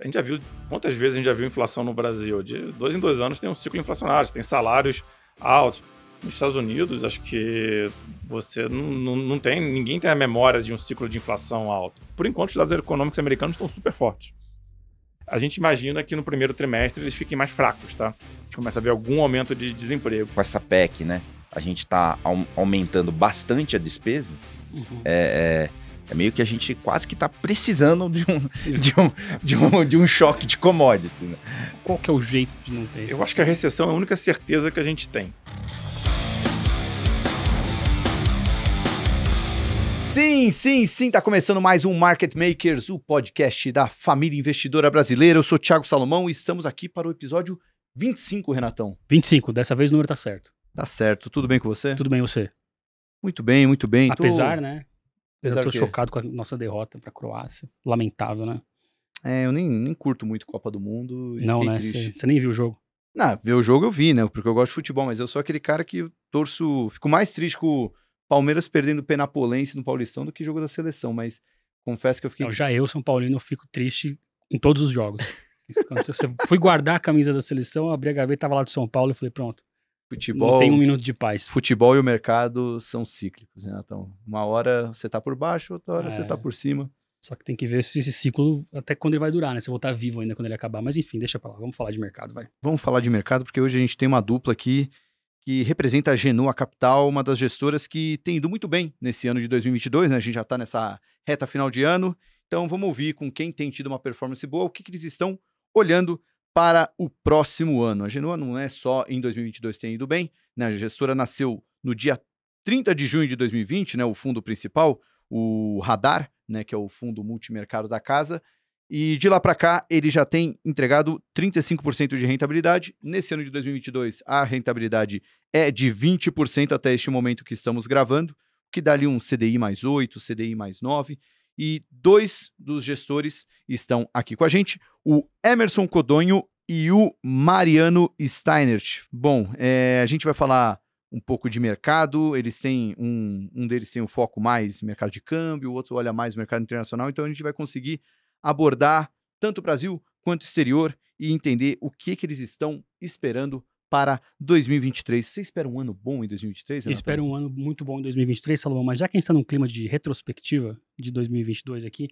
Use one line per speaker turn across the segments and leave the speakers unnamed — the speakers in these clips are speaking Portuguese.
A gente já viu quantas vezes a gente já viu inflação no Brasil? De dois em dois anos tem um ciclo inflacionário, tem salários altos. Nos Estados Unidos, acho que você não, não, tem, ninguém tem a memória de um ciclo de inflação alto. Por enquanto, os dados econômicos americanos estão super fortes. A gente imagina que no primeiro trimestre eles fiquem mais fracos, tá? A gente começa a ver algum aumento de
desemprego. Com essa PEC, né? A gente está aumentando bastante a despesa. Uhum. É, é é meio que a gente quase que está precisando de um, de, um, de, um, de um choque de commodity. Né? Qual que é o jeito de não ter isso? Eu acho que a recessão é a única certeza que a
gente tem.
Sim, sim, sim, tá começando mais um Market Makers, o podcast da família investidora brasileira. Eu sou Thiago Salomão e estamos aqui para o episódio 25, Renatão. 25, dessa vez o número tá certo. Tá certo. Tudo bem com você? Tudo bem você. Muito bem, muito bem. Apesar, Tô... né?
Apesar eu tô chocado com a nossa derrota pra Croácia.
Lamentável, né? É, eu nem, nem curto muito Copa do Mundo. Não, né? Você nem viu o jogo. Não, ver o jogo eu vi, né? Porque eu gosto de futebol, mas eu sou aquele cara que torço. Fico mais triste com o Palmeiras perdendo o Penapolense no Paulistão do que jogo da seleção, mas confesso que eu fiquei. Não,
já eu, São Paulino, eu fico triste em todos os jogos. você fui guardar a camisa da seleção, abri a gaveta, tava lá do São Paulo e falei, pronto,
Futebol. Não tem um minuto de paz. Futebol e o mercado são cíclicos, né? Então, uma hora você tá por baixo, outra hora é. você tá é.
por cima. Só que tem que ver se esse ciclo até quando ele vai durar, né? Se eu vou estar tá vivo ainda quando ele acabar. Mas enfim, deixa pra lá. Vamos falar de mercado, vai.
Vamos falar de mercado, porque hoje a gente tem uma dupla aqui que representa a Genoa Capital, uma das gestoras que tem ido muito bem nesse ano de 2022, né? A gente já está nessa reta final de ano. Então vamos ouvir com quem tem tido uma performance boa, o que, que eles estão olhando para o próximo ano. A Genoa não é só em 2022 tem ido bem, né? A gestora nasceu no dia 30 de junho de 2020, né, o fundo principal, o Radar, né, que é o fundo multimercado da casa, e de lá para cá ele já tem entregado 35% de rentabilidade. Nesse ano de 2022, a rentabilidade é de 20% até este momento que estamos gravando, que dá ali um CDI mais 8, CDI mais 9. E dois dos gestores estão aqui com a gente, o Emerson Codonho e o Mariano Steinert. Bom, é, a gente vai falar um pouco de mercado. Eles têm um, um deles tem um foco mais mercado de câmbio, o outro olha mais mercado internacional. Então a gente vai conseguir abordar tanto o Brasil quanto o exterior e entender o que que eles estão esperando para 2023. Você espera um ano bom em 2023? Renato? Espero
um ano muito bom em 2023, Salomão. Mas já que a gente está num clima de retrospectiva de 2022 aqui,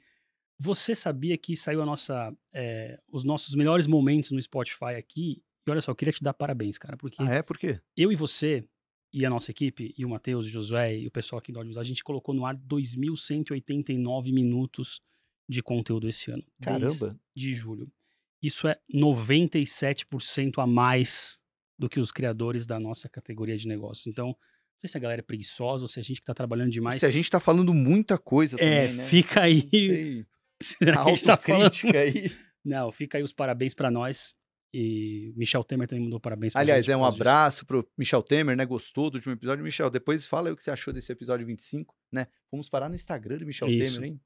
você sabia que saiu a nossa, é, os nossos melhores momentos no Spotify aqui? E olha só, eu queria te dar parabéns, cara, porque. Ah, é? Por quê? Eu e você, e a nossa equipe, e o Matheus, o Josué e o pessoal aqui do Audiovisual, a gente colocou no ar 2.189 minutos de conteúdo esse ano. Caramba! De julho. Isso é 97% a mais do que os criadores da nossa categoria de negócio. Então, não sei se a galera é preguiçosa ou se a gente que está trabalhando demais. Se a gente
está falando muita coisa é, também, é, né? fica aí Será que a tá aí.
Não, fica aí os parabéns para nós. E Michel Temer também mandou parabéns pra Aliás, gente, é um abraço
disso. pro Michel Temer, né? Gostou do último episódio. Michel, depois fala aí o que você achou desse episódio 25, né? Vamos
parar no Instagram do Michel Isso. Temer, hein?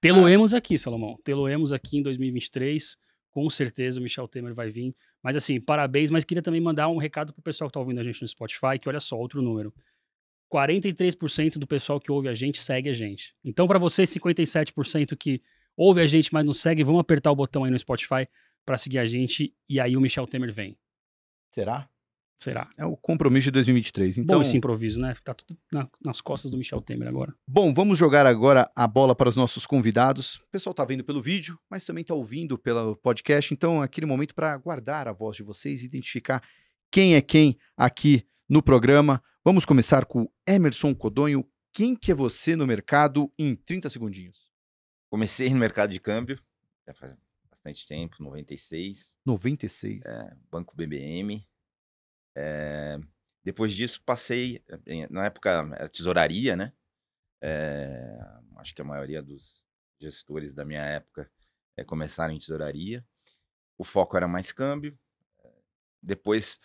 Teloemos ah. aqui, Salomão. Teloemos aqui em 2023. Com certeza o Michel Temer vai vir. Mas assim, parabéns. Mas queria também mandar um recado pro pessoal que tá ouvindo a gente no Spotify, que olha só, outro número. 43% do pessoal que ouve a gente segue a gente. Então, para vocês, 57% que ouve a gente, mas não segue, vamos apertar o botão aí no Spotify para seguir a gente e aí o Michel Temer vem. Será? Será? É o
compromisso de 2023. Então... Bom esse improviso,
né? Tá tudo na, nas costas do Michel Temer agora.
Bom, vamos jogar agora a bola para os nossos convidados. O pessoal tá vendo pelo vídeo, mas também tá ouvindo pelo podcast. Então, é aquele momento para guardar a voz de vocês, identificar quem é quem aqui no programa. Vamos começar com Emerson Codonho. Quem que é você no mercado
em 30 segundinhos? Comecei no mercado de câmbio, já faz bastante tempo, 96.
96?
É, Banco BBM. É, depois disso, passei, na época era tesouraria, né? É, acho que a maioria dos gestores da minha época é, começaram em tesouraria. O foco era mais câmbio. Depois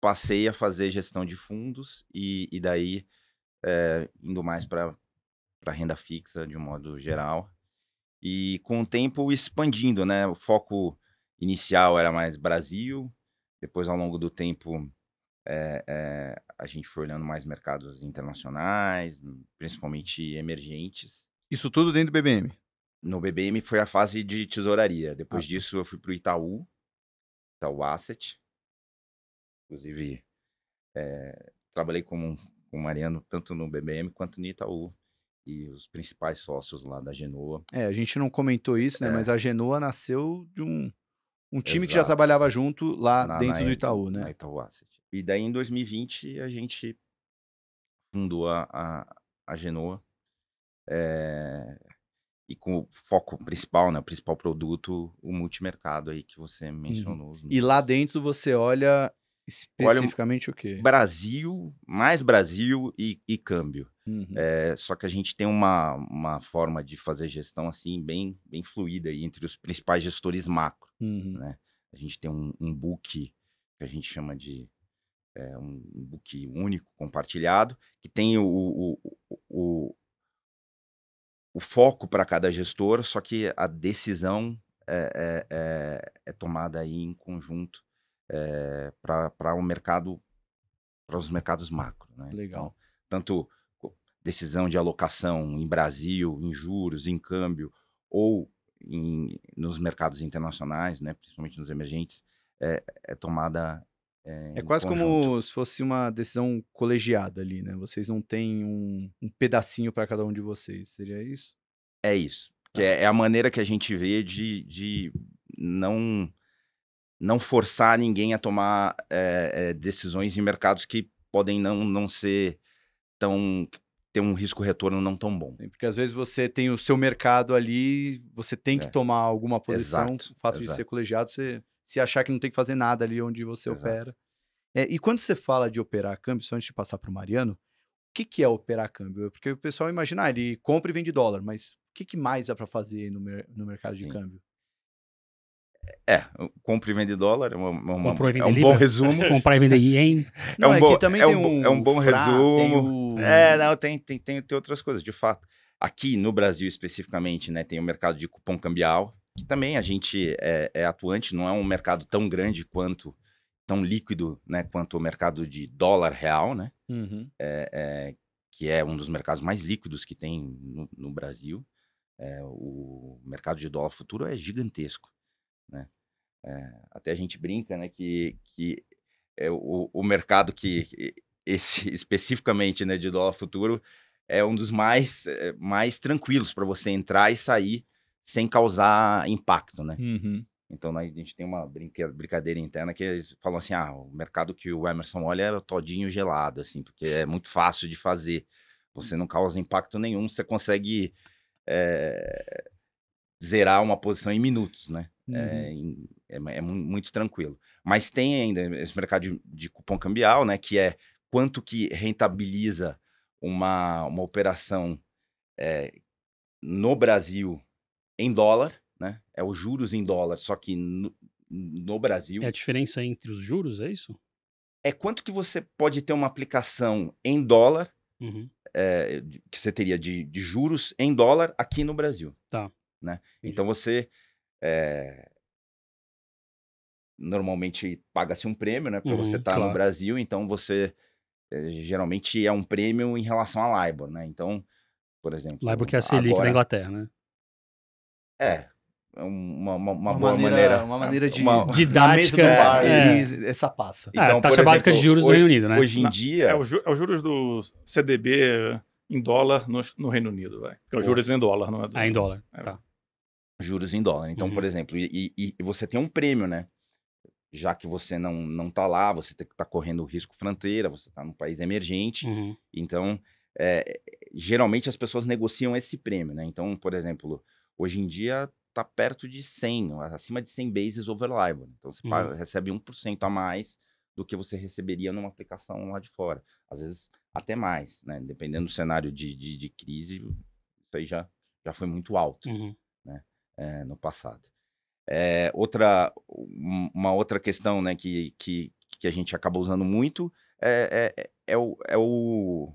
passei a fazer gestão de fundos e, e daí é, indo mais para renda fixa de um modo geral e com o tempo expandindo, né? O foco inicial era mais Brasil, depois ao longo do tempo é, é, a gente foi olhando mais mercados internacionais, principalmente emergentes. Isso tudo dentro do BBM? No BBM foi a fase de tesouraria. Ah, depois ah. disso eu fui para o Itaú, Itaú Asset. Inclusive, é, trabalhei com, com o Mariano tanto no BBM quanto no Itaú e os principais sócios lá da Genoa.
É, a gente não comentou isso, né? É. Mas a Genoa nasceu de um, um time Exato. que já trabalhava junto lá na, dentro na, do Itaú, né? Na
Itaú Asset. E daí em 2020 a gente fundou a, a, a Genoa. É, e com o foco principal, né, o principal produto, o multimercado aí que você uhum. mencionou. Uhum.
E lá dentro você olha Especificamente Olha, o quê?
Brasil, mais Brasil e, e câmbio. Uhum. É, só que a gente tem uma, uma forma de fazer gestão assim bem, bem fluida entre os principais gestores macro. Uhum. Né? A gente tem um, um book que a gente chama de é, um, book único, compartilhado, que tem o, o, o, o, foco para cada gestor, só que a decisão é, é, é, é tomada aí em conjunto é, eh, para um mercado, para os mercados macro. Né? Então, Legal. Então, tanto decisão de alocação em Brasil, em juros, em câmbio, ou em, nos mercados internacionais, né, principalmente nos emergentes, é, é tomada. Eh, é, é quase conjunto.
como se fosse uma decisão colegiada ali, né? Vocês não têm um, um pedacinho para cada um de vocês,
seria isso? É isso. que tá. É, é, a maneira que a gente vê de, de não não forçar ninguém a tomar é, é, decisões em mercados que podem não, não ser tão ter um risco retorno não tão bom. Porque
às vezes você tem o seu mercado ali, você tem que é. tomar alguma posição. Exato, o fato exato. de ser colegiado, você se achar que não tem que fazer nada ali onde você exato. opera. É, e quando você fala de operar câmbio, só antes de passar para o Mariano, o que, que é operar câmbio? Porque o pessoal imagina, ah, ele compra e vende dólar, mas o que, que mais dá para fazer no, mer no mercado de Sim. câmbio?
É, compra e vende dólar, é, uma, uma, e vende é um Libra. bom resumo. Comprar e vender
ien. É um é bom, também é um, é
um bom fra, resumo. É, não, tem, tem, tem, tem outras coisas, de fato. Aqui no Brasil, especificamente, né, tem o mercado de cupom cambial, que também a gente é, é atuante, não é um mercado tão grande quanto, tão líquido, né, quanto o mercado de dólar real, né? Uhum. É, é, que é um dos mercados mais líquidos que tem no, no Brasil. É, o mercado de dólar futuro é gigantesco. Né? É, até a gente brinca né, que, que é o, o mercado que esse especificamente né, de dólar futuro é um dos mais, é, mais tranquilos para você entrar e sair sem causar impacto, né? Uhum. Então né, a gente tem uma brincadeira interna que eles falam assim: ah, o mercado que o Emerson olha é todinho gelado, assim, porque é muito fácil de fazer. Você não causa impacto nenhum, você consegue é, zerar uma posição em minutos, né? Uhum. É, é, é, muito tranquilo. Mas tem ainda esse mercado de, de, cupom cambial, né? Que é quanto que rentabiliza uma, uma operação é, no Brasil em dólar, né? É os juros em dólar, só que no, no Brasil. É a
diferença entre os juros, é isso?
É quanto que você pode ter uma aplicação em dólar, uhum. é, que você teria de, de, juros em dólar aqui no Brasil. Tá né? Então Entendi. Então você é... normalmente paga-se um prêmio, né? Porque uhum, você tá estar claro. no Brasil, então você é, geralmente é um prêmio em relação a LIBOR, né? Então, por exemplo, LIBOR que é a Selic agora... da Inglaterra, né? É, é uma, uma, uma, uma maneira, maneira, uma é, maneira de uma, didática bar, é, essa passa. É, então, taxa exemplo, básica de juros hoje, do Reino
Unido, né? Hoje em Na, dia é, o, ju, é os juros do CDB em dólar no, no Reino Unido, vai. É os juros em dólar, não é? Do... Ah, em dólar. É. Tá
juros em dólar. Então, uhum. por exemplo, e, e, e, você tem um prêmio, né? Já que você não, não tá lá, você tem que tá correndo risco fronteira, você tá num país emergente. Uhum. Então, é, geralmente as pessoas negociam esse prêmio, né? Então, por exemplo, hoje em dia tá perto de 100, acima de 100 bases over LIBOR. Né? Então, você uhum. paga, recebe 1% a mais do que você receberia numa aplicação lá de fora. Às vezes, até mais, né? Dependendo do cenário de, de, de crise, isso aí já, já foi muito alto, uhum. né? é, no passado. É, outra, uma outra questão né, que, que, que a gente acaba usando muito é, é, é, é o, é o.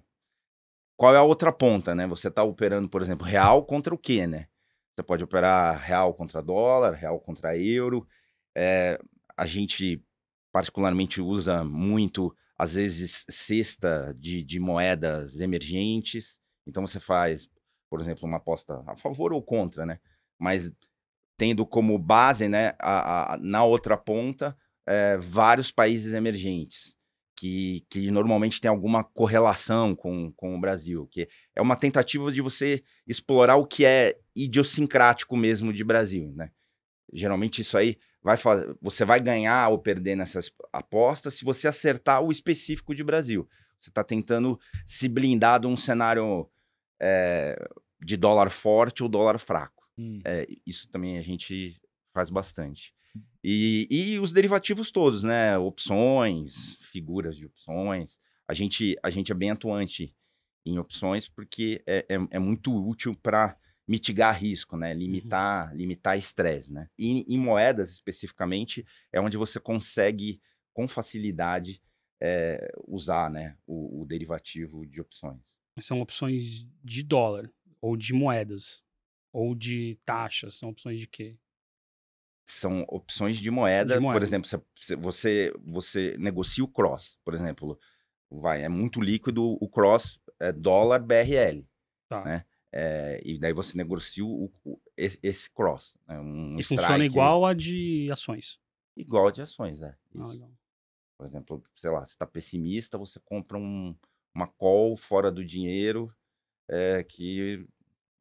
Qual é a outra ponta, né? Você está operando, por exemplo, real contra o quê, né? Você pode operar real contra dólar, real contra euro. É, a gente particularmente usa muito, às vezes, cesta de, de moedas emergentes. Então você faz, por exemplo, uma aposta a favor ou contra, né? mas tendo como base, né, a, a, na outra ponta, é, vários países emergentes, que, que normalmente tem alguma correlação com, com o Brasil, que é uma tentativa de você explorar o que é idiosincrático mesmo de Brasil, né? Geralmente isso aí vai fazer, você vai ganhar ou perder nessas apostas se você acertar o específico de Brasil. Você está tentando se blindar de um cenário é, de dólar forte ou dólar fraco. Hum. É, isso também a gente faz bastante. Hum. E, e os derivativos todos, né? Opções, figuras de opções. A gente, a gente é bem atuante em opções porque é, é, é muito útil para mitigar risco, né? Uhum. Limitar, uhum. limitar estresse, né? E em moedas especificamente é onde você consegue com facilidade é, usar, né? O, o, derivativo de opções.
São opções de dólar ou de moedas. Ou de taxas? São opções de quê?
São opções de moeda. De moeda. Por exemplo, você, você negocia o cross, por exemplo. Vai, é muito líquido o cross é dólar BRL. Tá. Né? É, e daí você negocia o, o esse, cross. Né? Um e strike, funciona igual
a de
ações. Igual a de ações, é. Ah, Por exemplo, sei lá, você está pessimista, você compra um, uma call fora do dinheiro é, que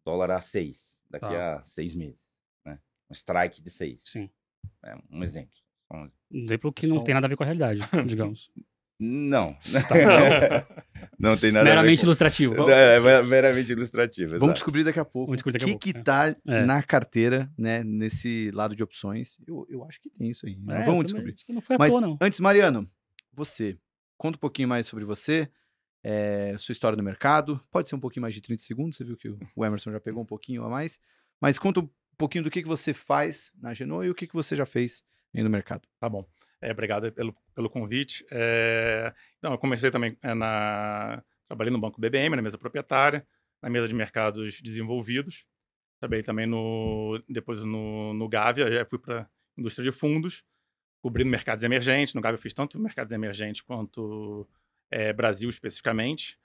dólar a 6 daqui tá. a seis meses. Né? Um strike de seis. Sim. É um exemplo. Um
exemplo que é não Só... tem nada a ver com a realidade, digamos.
Não. Tá. não tem nada meramente a ver com... ilustrativo. É, meramente ilustrativo. Vamos descobrir daqui a pouco o que, pouco. que é. Tá é. na
carteira, né? Nesse lado de opções. Eu, eu acho que tem isso aí. Né? É, Vamos descobrir. Não foi à Mas, toa, não. Antes, Mariano, você. Conta um pouquinho mais sobre você é, sua história no mercado. Pode ser um pouquinho mais de 30 segundos, você viu que o Emerson já pegou um pouquinho a mais. Mas conta um pouquinho do que, que você faz na Genoa e o que, que você já fez aí no mercado.
Tá bom. É, obrigado pelo, pelo convite. É, então, eu comecei também é, na... Trabalhei no banco BBM, na mesa proprietária, na mesa de mercados desenvolvidos. Trabalhei também no, depois no, no Gavi já fui para indústria de fundos, cobrindo mercados emergentes. No Gavi eu fiz tanto mercados emergentes quanto é, Brasil especificamente.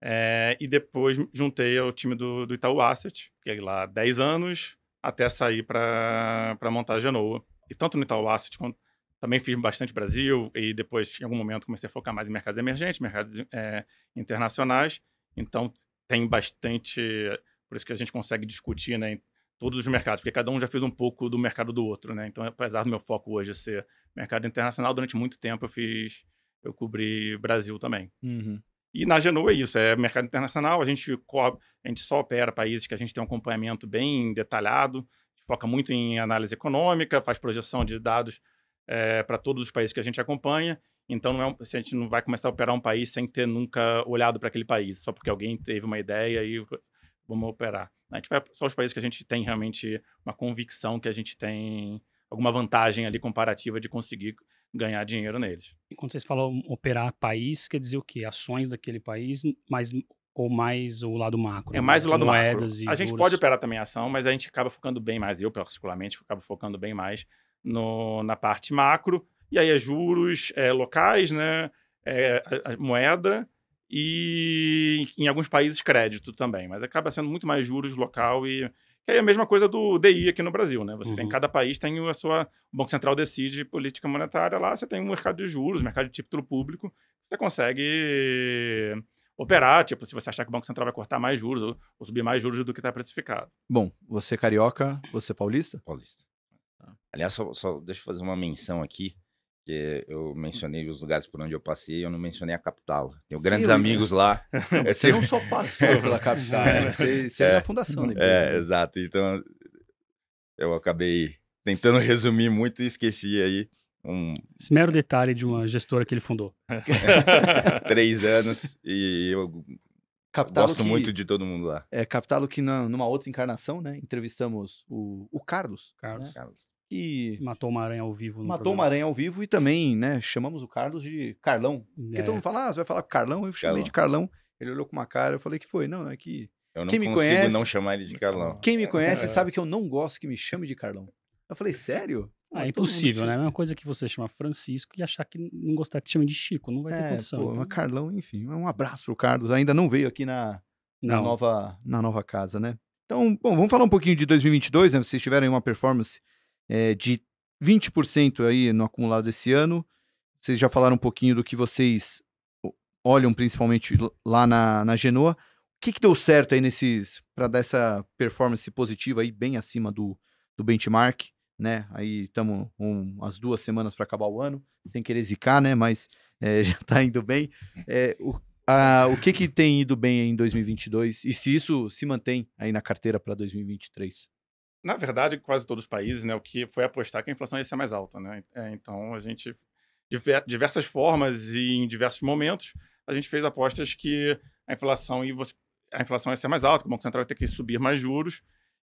É, e depois juntei ao time do, do Itaú Asset, fiquei lá 10 anos até sair para montar a Genoa. E tanto no Itaú Asset quanto também fiz bastante Brasil e depois, em algum momento, comecei a focar mais em mercados emergentes, mercados é, internacionais. Então, tem bastante. Por isso que a gente consegue discutir né, em todos os mercados, porque cada um já fez um pouco do mercado do outro. Né? Então, apesar do meu foco hoje ser mercado internacional, durante muito tempo eu fiz eu cobri Brasil também. Uhum. E na Genoa é isso, é mercado internacional, a gente, cobre, a gente só opera países que a gente tem um acompanhamento bem detalhado, foca muito em análise econômica, faz projeção de dados é, para todos os países que a gente acompanha. Então, é um, a gente não vai começar a operar um país sem ter nunca olhado para aquele país, só porque alguém teve uma ideia e vamos operar. A gente vai só os países que a gente tem realmente uma convicção que a gente tem alguma vantagem ali comparativa de conseguir ganhar dinheiro neles.
E quando vocês falam operar país, quer dizer o quê? Ações daquele país, mas ou mais o lado macro? É mais o lado macro. a gente pode
operar também ação, mas a gente acaba focando bem mais, eu particularmente acaba focando bem mais no, na parte macro, e aí é juros é, locais, né? É, a, a moeda e em alguns países crédito também, mas acaba sendo muito mais juros local e que é a mesma coisa do DI aqui no Brasil, né? Você uhum. tem cada país tem a sua o Banco Central decide política monetária lá, você tem um mercado de juros, mercado de título público, você consegue operar, tipo, se você achar que o Banco Central vai cortar mais juros ou, subir mais juros do que está precificado.
Bom, você é carioca, você é paulista? Paulista. Aliás, só, só deixa eu fazer uma menção aqui que eu mencionei os lugares por onde eu passei, eu não mencionei a capital. Tenho grandes Sim, amigos né? lá. Você não só passou pela capital, é. né? você, é, é. a fundação. É, né? É, exato. Então, eu acabei tentando resumir muito e esqueci aí um...
Esse mero detalhe de uma gestora que ele fundou.
Três anos e eu gosto que, muito de todo mundo lá.
É, captado que na, numa outra encarnação, né, entrevistamos o, o Carlos. Carlos. Né? Carlos que. Matou uma aranha
ao vivo. Matou programa. uma aranha
ao vivo e também, né? Chamamos o Carlos de Carlão. É. Porque todo mundo fala, ah, você vai falar Carlão? Eu chamei Carlão. de Carlão. Ele olhou com uma cara, eu falei que foi. Não, não é que. Eu não quem me conhece, não chamar
ele de Carlão. Quem me é. conhece é. sabe
que eu não gosto que me chame de Carlão. Eu falei, sério? ah, é impossível,
né? É uma coisa que você chama Francisco e achar que não gostar que chame de Chico. Não vai é, ter condição. Pô, então. mas Carlão,
enfim, é um abraço pro Carlos. Ainda não veio aqui na, na, nova, na nova casa, né? Então, bom, vamos falar um pouquinho de 2022, né? Vocês tiveram uma performance é, de 20% aí no acumulado desse ano. Vocês já falaram um pouquinho do que vocês olham principalmente lá na, na Genoa. O que, que deu certo aí nesses para dar essa performance positiva aí bem acima do, do benchmark, né? Aí estamos um, umas duas semanas para acabar o ano, sem querer zicar, né? Mas é, já está indo bem. É, o, o que que tem ido bem em 2022 e se isso se mantém aí na carteira para 2023?
na verdade, quase todos os países, né, o que foi apostar que a inflação ia ser mais alta, né? É, então a gente de diversas formas e em diversos momentos a gente fez apostas que a inflação e a inflação ia ser mais alta, que o Banco Central ia ter que subir mais juros,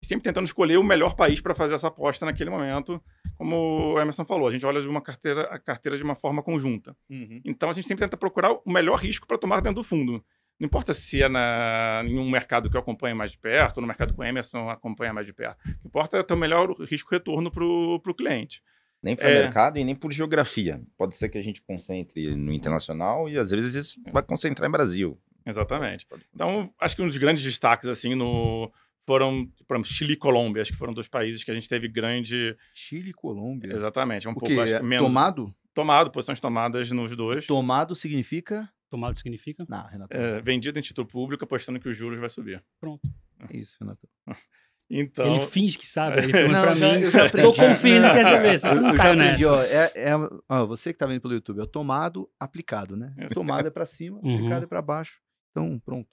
sempre tentando escolher o melhor país para fazer essa aposta naquele momento, como o Emerson falou, a gente olha de uma carteira a carteira de uma forma conjunta. Uhum. Então a gente sempre tenta procurar o melhor risco para tomar dentro do fundo. Não importa se é na, em um mercado que eu acompanho mais de perto, ou no mercado com o Emerson acompanha mais de perto. O que importa é ter o melhor risco-retorno para o cliente.
Nem para é... mercado e nem por geografia. Pode ser que a gente concentre no internacional e às vezes vai concentrar em Brasil.
Exatamente. Então, acho que um dos grandes destaques assim no foram, por exemplo, Chile e Colômbia, acho que foram dois países que a gente teve grande Chile e Colômbia. Exatamente, é um o pouco é menos... tomado? Tomado, posições tomadas nos dois. Tomado significa Tomado
significa? Não,
Renato. É, vendido em título público apostando que os juros vai subir. Pronto. É isso, Renato. Então... Ele finge que sabe, ele pergunta pra mim. Eu já aprendi. Tô confiando que é essa vez. Eu, eu já tá aprendi, ó, é,
é, ó, você que tá vendo pelo YouTube, é tomado, aplicado, né? É. Tomado é para cima, uhum. aplicado é para baixo. Então, pronto.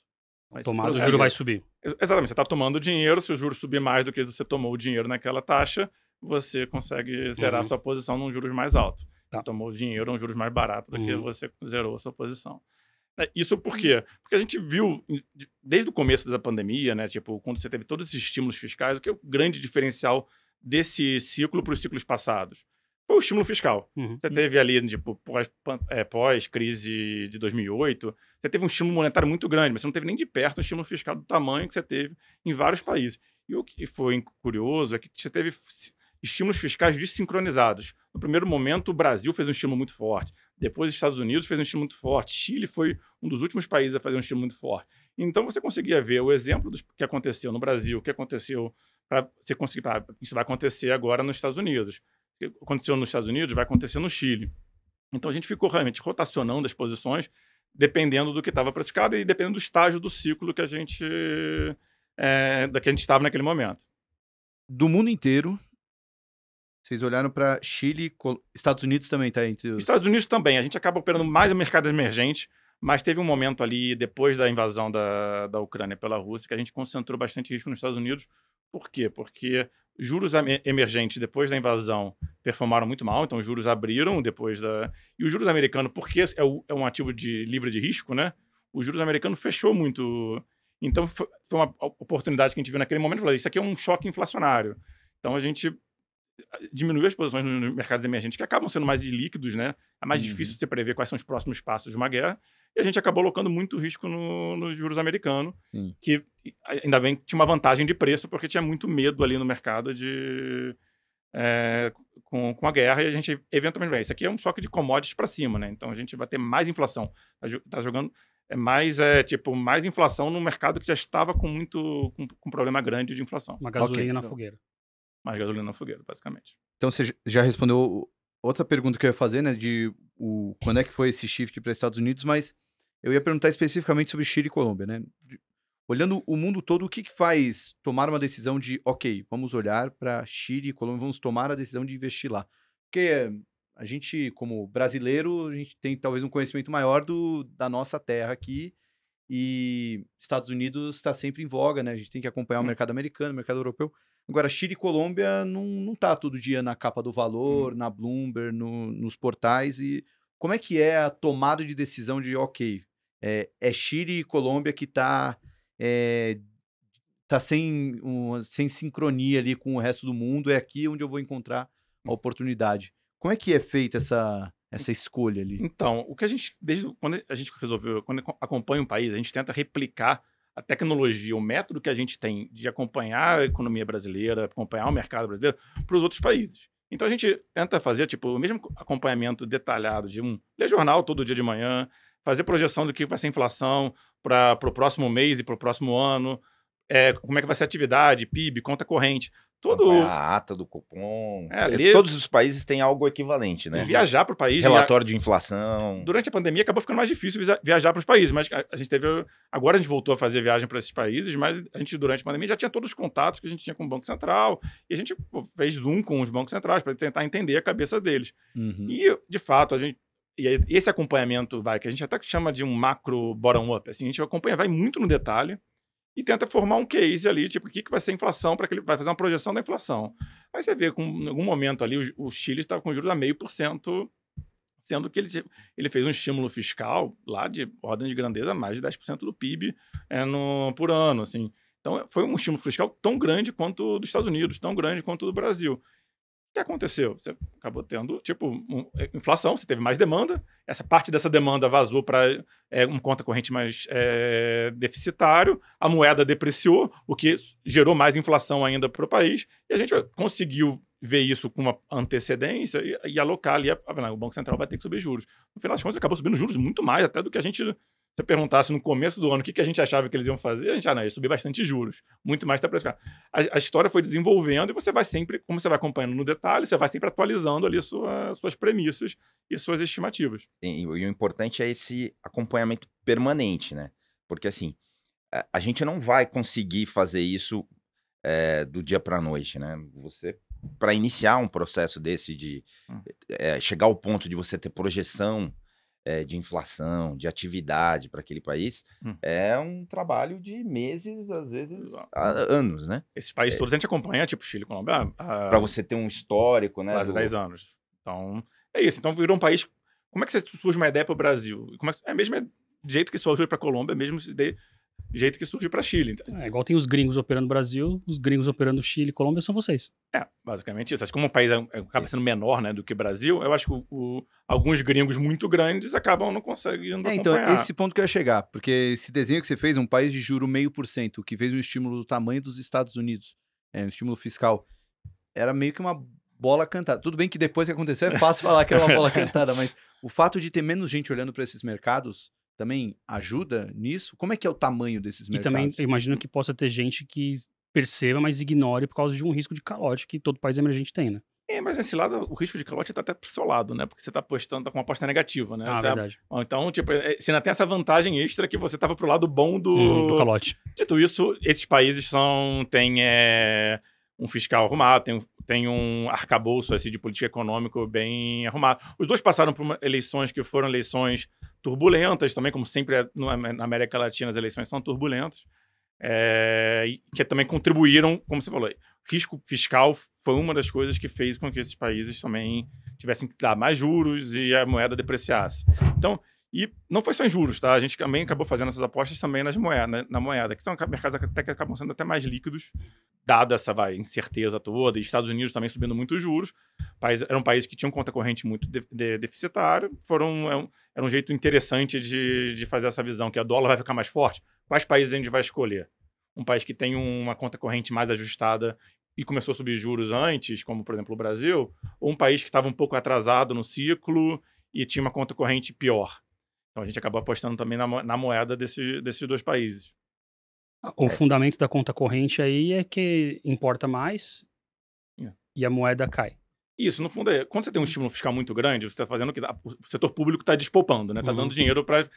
Mas tomado, o juro é, vai é, subir.
Exatamente, você tá tomando dinheiro, se o juro subir mais do que você tomou o dinheiro naquela taxa, você consegue zerar uhum. sua posição num juros mais alto. Tá. Tomou dinheiro a é um juros mais barato do uhum. que você zerou a sua posição. É, isso por uhum. quê? Porque a gente viu, desde o começo da pandemia, né? Tipo, quando você teve todos esses estímulos fiscais, o que é o grande diferencial desse ciclo para os ciclos passados? Foi o estímulo fiscal. Uhum. Você teve ali, tipo, pós, é, pós, crise de 2008, você teve um estímulo monetário muito grande, mas você não teve nem de perto um estímulo fiscal do tamanho que você teve em vários países. E o que foi curioso é que você teve estímulos fiscais desincronizados. No primeiro momento, o Brasil fez um estímulo muito forte, depois os Estados Unidos fez um estímulo muito forte, Chile foi um dos últimos países a fazer um estímulo muito forte. Então você conseguia ver o exemplo do que aconteceu no Brasil, o que aconteceu para você conseguir, pra, isso vai acontecer agora nos Estados Unidos. O que aconteceu nos Estados Unidos vai acontecer no Chile. Então a gente ficou realmente rotacionando as posições, dependendo do que estava praticado e dependendo do estágio do ciclo que a gente é, da que a gente estava naquele momento.
Do mundo inteiro, vocês olharam para Chile,
Col... Estados Unidos também está entre os... Estados Unidos também. A gente acaba operando mais o mercado emergente, mas teve um momento ali, depois da invasão da, da Ucrânia pela Rússia, que a gente concentrou bastante risco nos Estados Unidos. Por quê? Porque juros emergentes, depois da invasão, performaram muito mal, então os juros abriram depois da... E os juros americanos porque é, o, é um ativo de livre de risco, né? O juros americano fechou muito... Então, foi uma oportunidade que a gente viu naquele momento, falou, isso aqui é um choque inflacionário. Então, a gente diminuiu as posições nos mercados emergentes, que acabam sendo mais ilíquidos, né? É mais uhum. difícil você prever quais são os próximos passos de uma guerra. E a gente acabou colocando muito risco nos no juros americanos, que ainda bem que tinha uma vantagem de preço, porque tinha muito medo ali no mercado de. É, com, com a guerra, e a gente eventualmente vai. Isso aqui é um choque de commodities para cima, né? Então a gente vai ter mais inflação. Tá, tá jogando é mais é tipo mais inflação no mercado que já estava com muito com, com problema grande de inflação. Uma gasolina okay. na então. fogueira mais gasolina na fogueira, basicamente.
Então você já respondeu outra pergunta que eu ia fazer, né? De o, quando é que foi esse shift para Estados Unidos, mas eu ia perguntar especificamente sobre Chile e Colômbia, né? De, olhando o mundo todo, o que, que faz tomar uma decisão de, ok, vamos olhar para Chile e Colômbia, vamos tomar a decisão de investir lá? Porque a gente, como brasileiro, a gente tem talvez um conhecimento maior do, da nossa terra aqui e Estados Unidos está sempre em voga, né? A gente tem que acompanhar o mercado americano, o mercado europeu. Agora, Chile e Colômbia não, não tá todo dia na capa do valor, hum. na Bloomberg, no, nos portais. E como é que é a tomada de decisão de, ok, é, é Chile e Colômbia que tá, é, tá sem, um, sem sincronia ali com o resto do mundo, é aqui onde eu vou encontrar a hum. oportunidade. Como é que é feita essa, essa escolha ali?
Então, o que a gente, desde quando a gente resolveu, quando acompanha um país, a gente tenta replicar a tecnologia, o método que a gente tem de acompanhar a economia brasileira, acompanhar o mercado brasileiro para os outros países. Então a gente tenta fazer tipo o mesmo acompanhamento detalhado de um ler jornal todo dia de manhã, fazer projeção do que vai ser a inflação para o próximo mês e para o próximo ano, é, como é que vai ser a atividade,
PIB, conta corrente. Todo... A ata do cupom É, é Todos os países têm algo equivalente, né? E viajar para o país. Relatório de inflação.
Durante a pandemia acabou ficando mais difícil viajar para os países, mas a gente teve. Agora a gente voltou a fazer viagem para esses países, mas a gente, durante a pandemia, já tinha todos os contatos que a gente tinha com o Banco Central. E a gente fez zoom com os bancos centrais para tentar entender a cabeça deles.
Uhum. E,
de fato, a gente e esse acompanhamento vai que a gente até chama de um macro bottom up assim a gente acompanha vai muito no detalhe e tenta formar um case ali, tipo, o que, que vai ser a inflação, para que ele vai fazer uma projeção da inflação. Aí você vê que em algum momento ali o, o Chile estava com juros a meio por cento, sendo que ele, ele fez um estímulo fiscal lá de ordem de grandeza mais de 10% do PIB é, no, por ano, assim. Então, foi um estímulo fiscal tão grande quanto dos Estados Unidos, tão grande quanto do Brasil. O que aconteceu? Você acabou tendo, tipo, um, é, inflação, você teve mais demanda, essa parte dessa demanda vazou para é, um conta corrente mais é, deficitário, a moeda depreciou, o que gerou mais inflação ainda para o país, e a gente conseguiu ver isso com uma antecedência e, e alocar ali, a, a, o Banco Central vai ter que subir juros. No final das contas, acabou subindo juros muito mais até do que a gente se perguntasse no começo do ano o que, que a gente achava que eles iam fazer, a gente ah, não, ia subir bastante juros, muito mais está para A, a, história foi desenvolvendo e você vai sempre, como você vai acompanhando no detalhe, você vai sempre atualizando ali
sua, suas premissas e suas estimativas. E, e, o importante é esse acompanhamento permanente, né? Porque assim, a, a gente não vai conseguir fazer isso é, do dia para a noite, né? Você para iniciar um processo desse de hum. é, é, chegar ao ponto de você ter projeção é, de inflação, de atividade para aquele país, hum. é um trabalho de meses, às vezes a, anos, né? Esses países é, todos a gente acompanha, tipo
Chile, Colômbia. Ah, ah, para você
ter um histórico, né? Quase do... 10 anos.
Então, é isso. Então, virou um país. Como é que você surge uma ideia para o Brasil? Como é, que... é mesmo é, do jeito que surgiu para a Colômbia, mesmo se ideia jeito que surgiu para Chile.
Então, é igual tem os gringos operando Brasil, os gringos operando Chile e Colômbia são vocês.
É, basicamente isso. Acho que como o país é é, acaba sendo menor né, do que o Brasil, eu acho que o, o, alguns gringos muito grandes acabam não conseguindo. É, então, esse
ponto que eu ia chegar, porque esse desenho que você fez, é um país de juro meio por cento, que fez um estímulo do tamanho dos Estados Unidos, é, um estímulo fiscal, era meio que uma bola cantada. Tudo bem que depois que aconteceu é fácil falar que era uma bola cantada, mas o fato de ter menos gente olhando para esses mercados também ajuda nisso? Como é que é o tamanho desses mercados? E
também imagino que possa ter gente que perceba, mas ignore por causa de um risco de calote que todo país emergente tem, né?
É, mas nesse lado, o risco de calote está até pro seu lado, né? Porque você está apostando, tá com uma aposta negativa, né? Ah, você verdade. É... Então, tipo, é, você ainda tem essa vantagem extra que você estava pro lado bom do... Hum, do calote. Dito isso, esses países são... têm é... um fiscal arrumado, tem tem um arcabouço assim, de política econômica bem arrumado. Os dois passaram por eleições que foram eleições turbulentas também, como sempre é na América Latina as eleições são turbulentas, é, que também contribuíram, como você falou, risco fiscal foi uma das coisas que fez com que esses países também tivessem que dar mais juros e a moeda depreciasse. Então, e não foi só em juros, tá? A gente também acabou fazendo essas apostas também nas moedas, né, na moeda, que são mercados até que acabam sendo até mais líquidos, dada essa vai, incerteza toda, e Estados Unidos também subindo muito os juros. País, era um país que tinha um conta corrente muito de, de, deficitário, foram, é um, era um jeito interessante de, de fazer essa visão, que a dólar vai ficar mais forte. Quais países a gente vai escolher? Um país que tem uma conta corrente mais ajustada e começou a subir juros antes, como por exemplo o Brasil, ou um país que estava um pouco atrasado no ciclo e tinha uma conta corrente pior. Então a gente acabou apostando também na, na moeda desse, desses dois países.
Ah, o é. fundamento da conta corrente aí é
que importa mais yeah. É. e a moeda cai. Isso, no fundo, é, quando você tem um uhum. estímulo fiscal muito grande, você está fazendo que o setor público está despoupando, né? Está uhum. dando dinheiro para.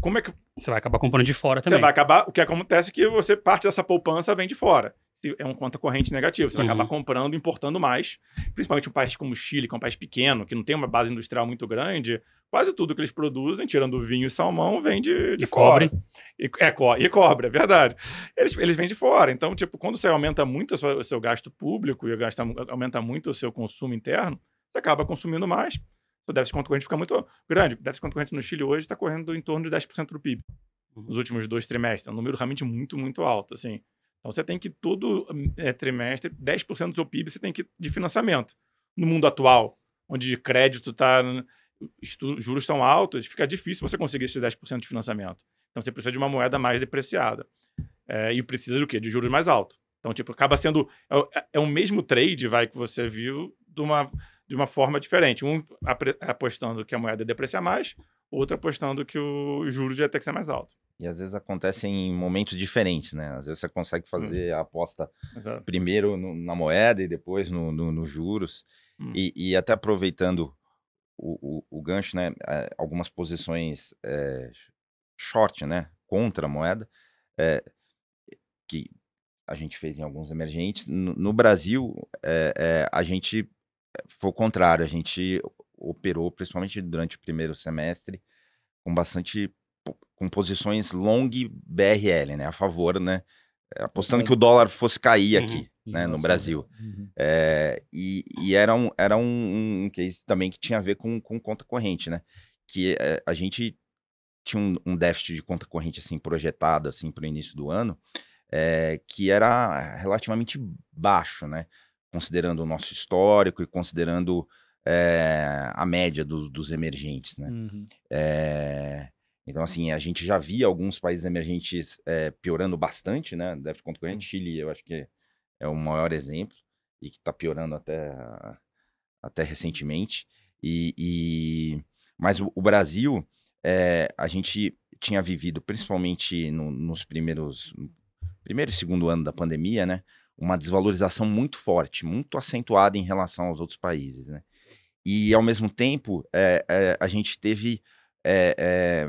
Como é que. Você vai acabar comprando de fora também. Você vai acabar. O que acontece é que você parte dessa poupança vem de fora é um conta corrente negativo. Você vai acabar uhum. comprando, importando mais. Principalmente um país como o Chile, que é um país pequeno, que não tem uma base industrial muito grande, quase tudo que eles produzem, tirando vinho e salmão, vem de, de e fora. Cobre. E, é, e cobre, é verdade. Eles, eles vêm de fora. Então, tipo, quando você aumenta muito o seu gasto público e gasta, aumenta muito o seu consumo interno, você acaba consumindo mais. O déficit conta-corrente fica muito grande. O déficit conta-corrente no Chile hoje está correndo em torno de 10% do PIB uhum. nos últimos dois trimestres. É um número realmente muito, muito alto, assim. Então você tem que todo é, eh, trimestre, 10% do seu PIB você tem que de financiamento. No mundo atual, onde crédito tá, está. juros estão altos, fica difícil você conseguir esses 10% de financiamento. Então você precisa de uma moeda mais depreciada. É, e precisa do quê? De juros mais altos. Então, tipo, acaba sendo. É, é, é o mesmo trade, vai, que você viu de uma, de uma forma diferente. Um apostando que a moeda deprecia mais, outra apostando que o juros já ter que ser mais alto.
E às vezes acontece em momentos diferentes, né? Às vezes você consegue hum. fazer hum. a aposta Exato. primeiro no, na moeda e depois nos no, no juros. Hum. E, e, até aproveitando o, o, o gancho, né? É, algumas posições é, short, né? Contra a moeda, é, que a gente fez em alguns emergentes. No, no Brasil, é, é a gente é, foi o contrário, a gente operou, principalmente durante o primeiro semestre, com bastante com posições long BRL, né, a favor, né, eh, apostando que uhum. o dólar fosse cair uhum. aqui, uhum. né, no Brasil. É. Uhum. É, e, e, era um era um, um case também que tinha a ver com, com conta corrente, né, que é, a gente tinha um, um, déficit de conta corrente assim projetado assim para o início do ano, é, que era relativamente baixo, né, considerando o nosso histórico e considerando é, a média do, dos emergentes, né? Uhum. É, então, assim, a gente já via alguns países emergentes é, piorando bastante, né? a gente uhum. Chile, eu acho que é o maior exemplo e que está piorando até, até recentemente. E, e... Mas o, o Brasil, eh, a gente tinha vivido, principalmente no, nos primeiros primeiro e segundo ano da pandemia, né? Uma desvalorização muito forte, muito acentuada em relação aos outros países, né? E, ao mesmo tempo, é, é, a gente teve eh,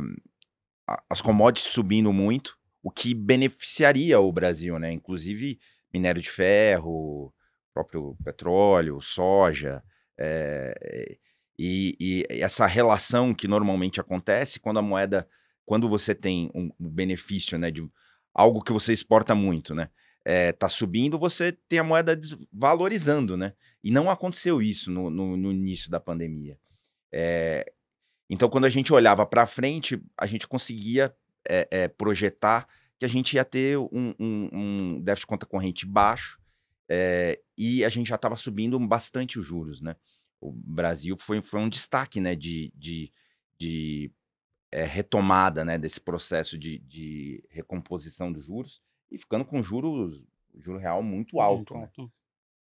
as commodities subindo muito, o que beneficiaria o Brasil, né? Inclusive minério de ferro, próprio petróleo, soja. E, e, essa relação que normalmente acontece quando a moeda, quando você tem um benefício, né, de algo que você exporta muito, né? é, tá subindo, você tem a moeda desvalorizando, né? E não aconteceu isso no, no, no início da pandemia. É, então, quando a gente olhava para frente, a gente conseguia é, projetar que a gente ia ter um, um, um déficit de conta corrente baixo e a gente já estava subindo bastante os juros, né? O Brasil foi, foi um destaque, né, de, de, de retomada, né, desse processo de, de recomposição dos juros e ficando com juros, juro real muito alto. Muito né?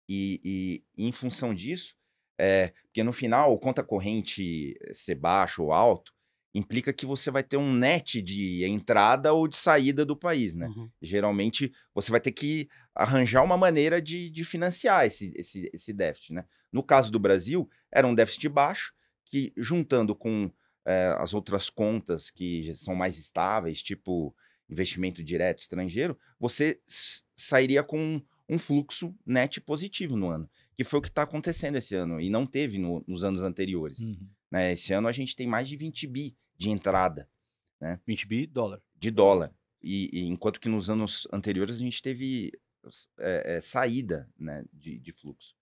E, e, em função disso, é, porque no final, conta corrente eh, ser baixo ou alto, implica que você vai ter um net de entrada ou de saída do país, né? Uhum. Geralmente, você vai ter que arranjar uma maneira de, de financiar esse, esse, esse déficit, né? No caso do Brasil, era um déficit baixo, que juntando com é, as outras contas que são mais estáveis, tipo investimento direto estrangeiro, você sairia com um fluxo net positivo no ano, que foi o que está acontecendo esse ano e não teve no, nos anos anteriores. Uhum. Né? Esse ano a gente tem mais de 20 bi de entrada. Né? 20 bi dólar. De dólar. E, e enquanto que nos anos anteriores a gente teve é, é, saída né, de, de fluxo.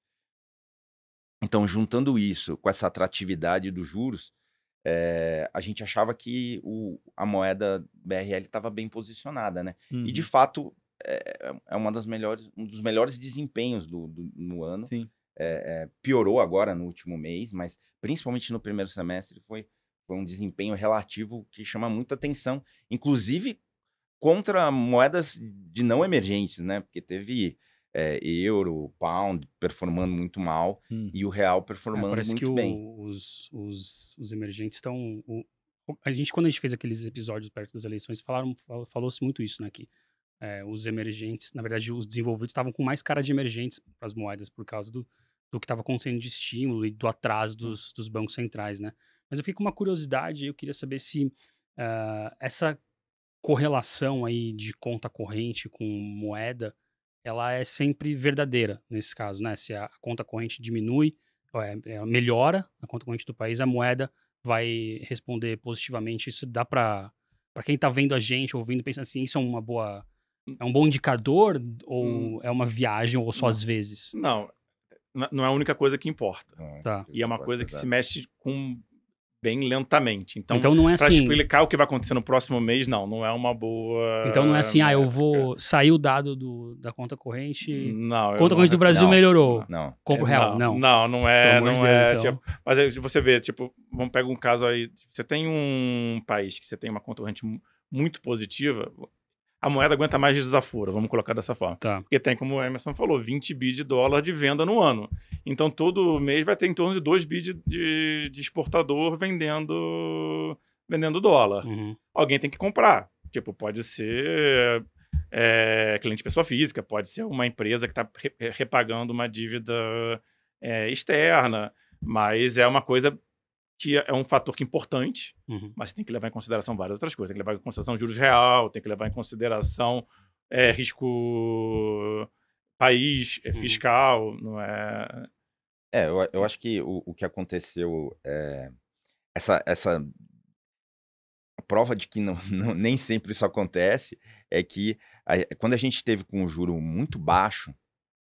Então, juntando isso com essa atratividade dos juros, é, a gente achava que o, a moeda BRL estava bem posicionada, né? Uhum. E de uhum. fato é, é, uma das melhores, um dos melhores desempenhos do, do no ano. Sim. É, é, piorou agora no último mês, mas principalmente no primeiro semestre foi, foi um desempenho relativo que chama muita atenção, inclusive contra moedas de não emergentes, né? Porque teve é, euro, pound performando muito mal hum. e o real é, performando é, parece muito que bem.
Os, os, os emergentes estão. A gente, quando a gente fez aqueles episódios perto das eleições, falaram, falou-se muito isso, né? Que é, os emergentes, na verdade, os desenvolvidos estavam com mais cara de emergentes para as moedas por causa do, do que estava acontecendo de estímulo e do atraso dos, dos bancos centrais, né? Mas eu fiquei com uma curiosidade, eu queria saber se uh, essa correlação aí de conta corrente com moeda ela é sempre verdadeira nesse caso, né? Se a conta corrente diminui, é, é, melhora a conta corrente do país, a moeda vai responder positivamente. Isso dá para para quem está vendo a gente, ouvindo, pensando assim, isso é uma boa é um bom indicador ou hum. é uma viagem ou só não. às vezes?
Não, é, não é a única coisa que importa. Não, é, tá. E é uma coisa que se mexe com bem lentamente. Então, então não é assim. para explicar o que vai acontecer no próximo mês, não, não é uma boa. Então não é assim, ah, eu
vou sair o dado do, da conta corrente.
Não. Conta corrente não, do é- Brasil não, melhorou. Não. Compro é, real. Não. Não, não é. Não Deus, é então. tipo, mas aí você vê, tipo, vamos pegar um caso aí. Você tem um país que você tem uma conta corrente muito positiva, a moeda aguenta mais desaforo, vamos colocar dessa forma. Tá. Porque tem, como o Emerson falou, 20 bi de dólar de venda no ano. Então, todo mês vai ter em torno de 2 bi de, de, de exportador vendendo, vendendo dólar. Uhum. Alguém tem que comprar. Tipo, pode ser é, cliente pessoa física, pode ser uma empresa que está repagando uma dívida é, externa, mas é uma coisa que é um fator que é importante, uhum. mas tem que levar em consideração várias outras coisas. Tem que levar em consideração juros real, tem que levar em consideração é, risco país, é, uhum. fiscal, uhum. não é...
É, eu, eu acho que o, o que aconteceu, é, essa, essa prova de que não, não, nem sempre isso acontece é que a, quando a gente teve com um juro muito baixo,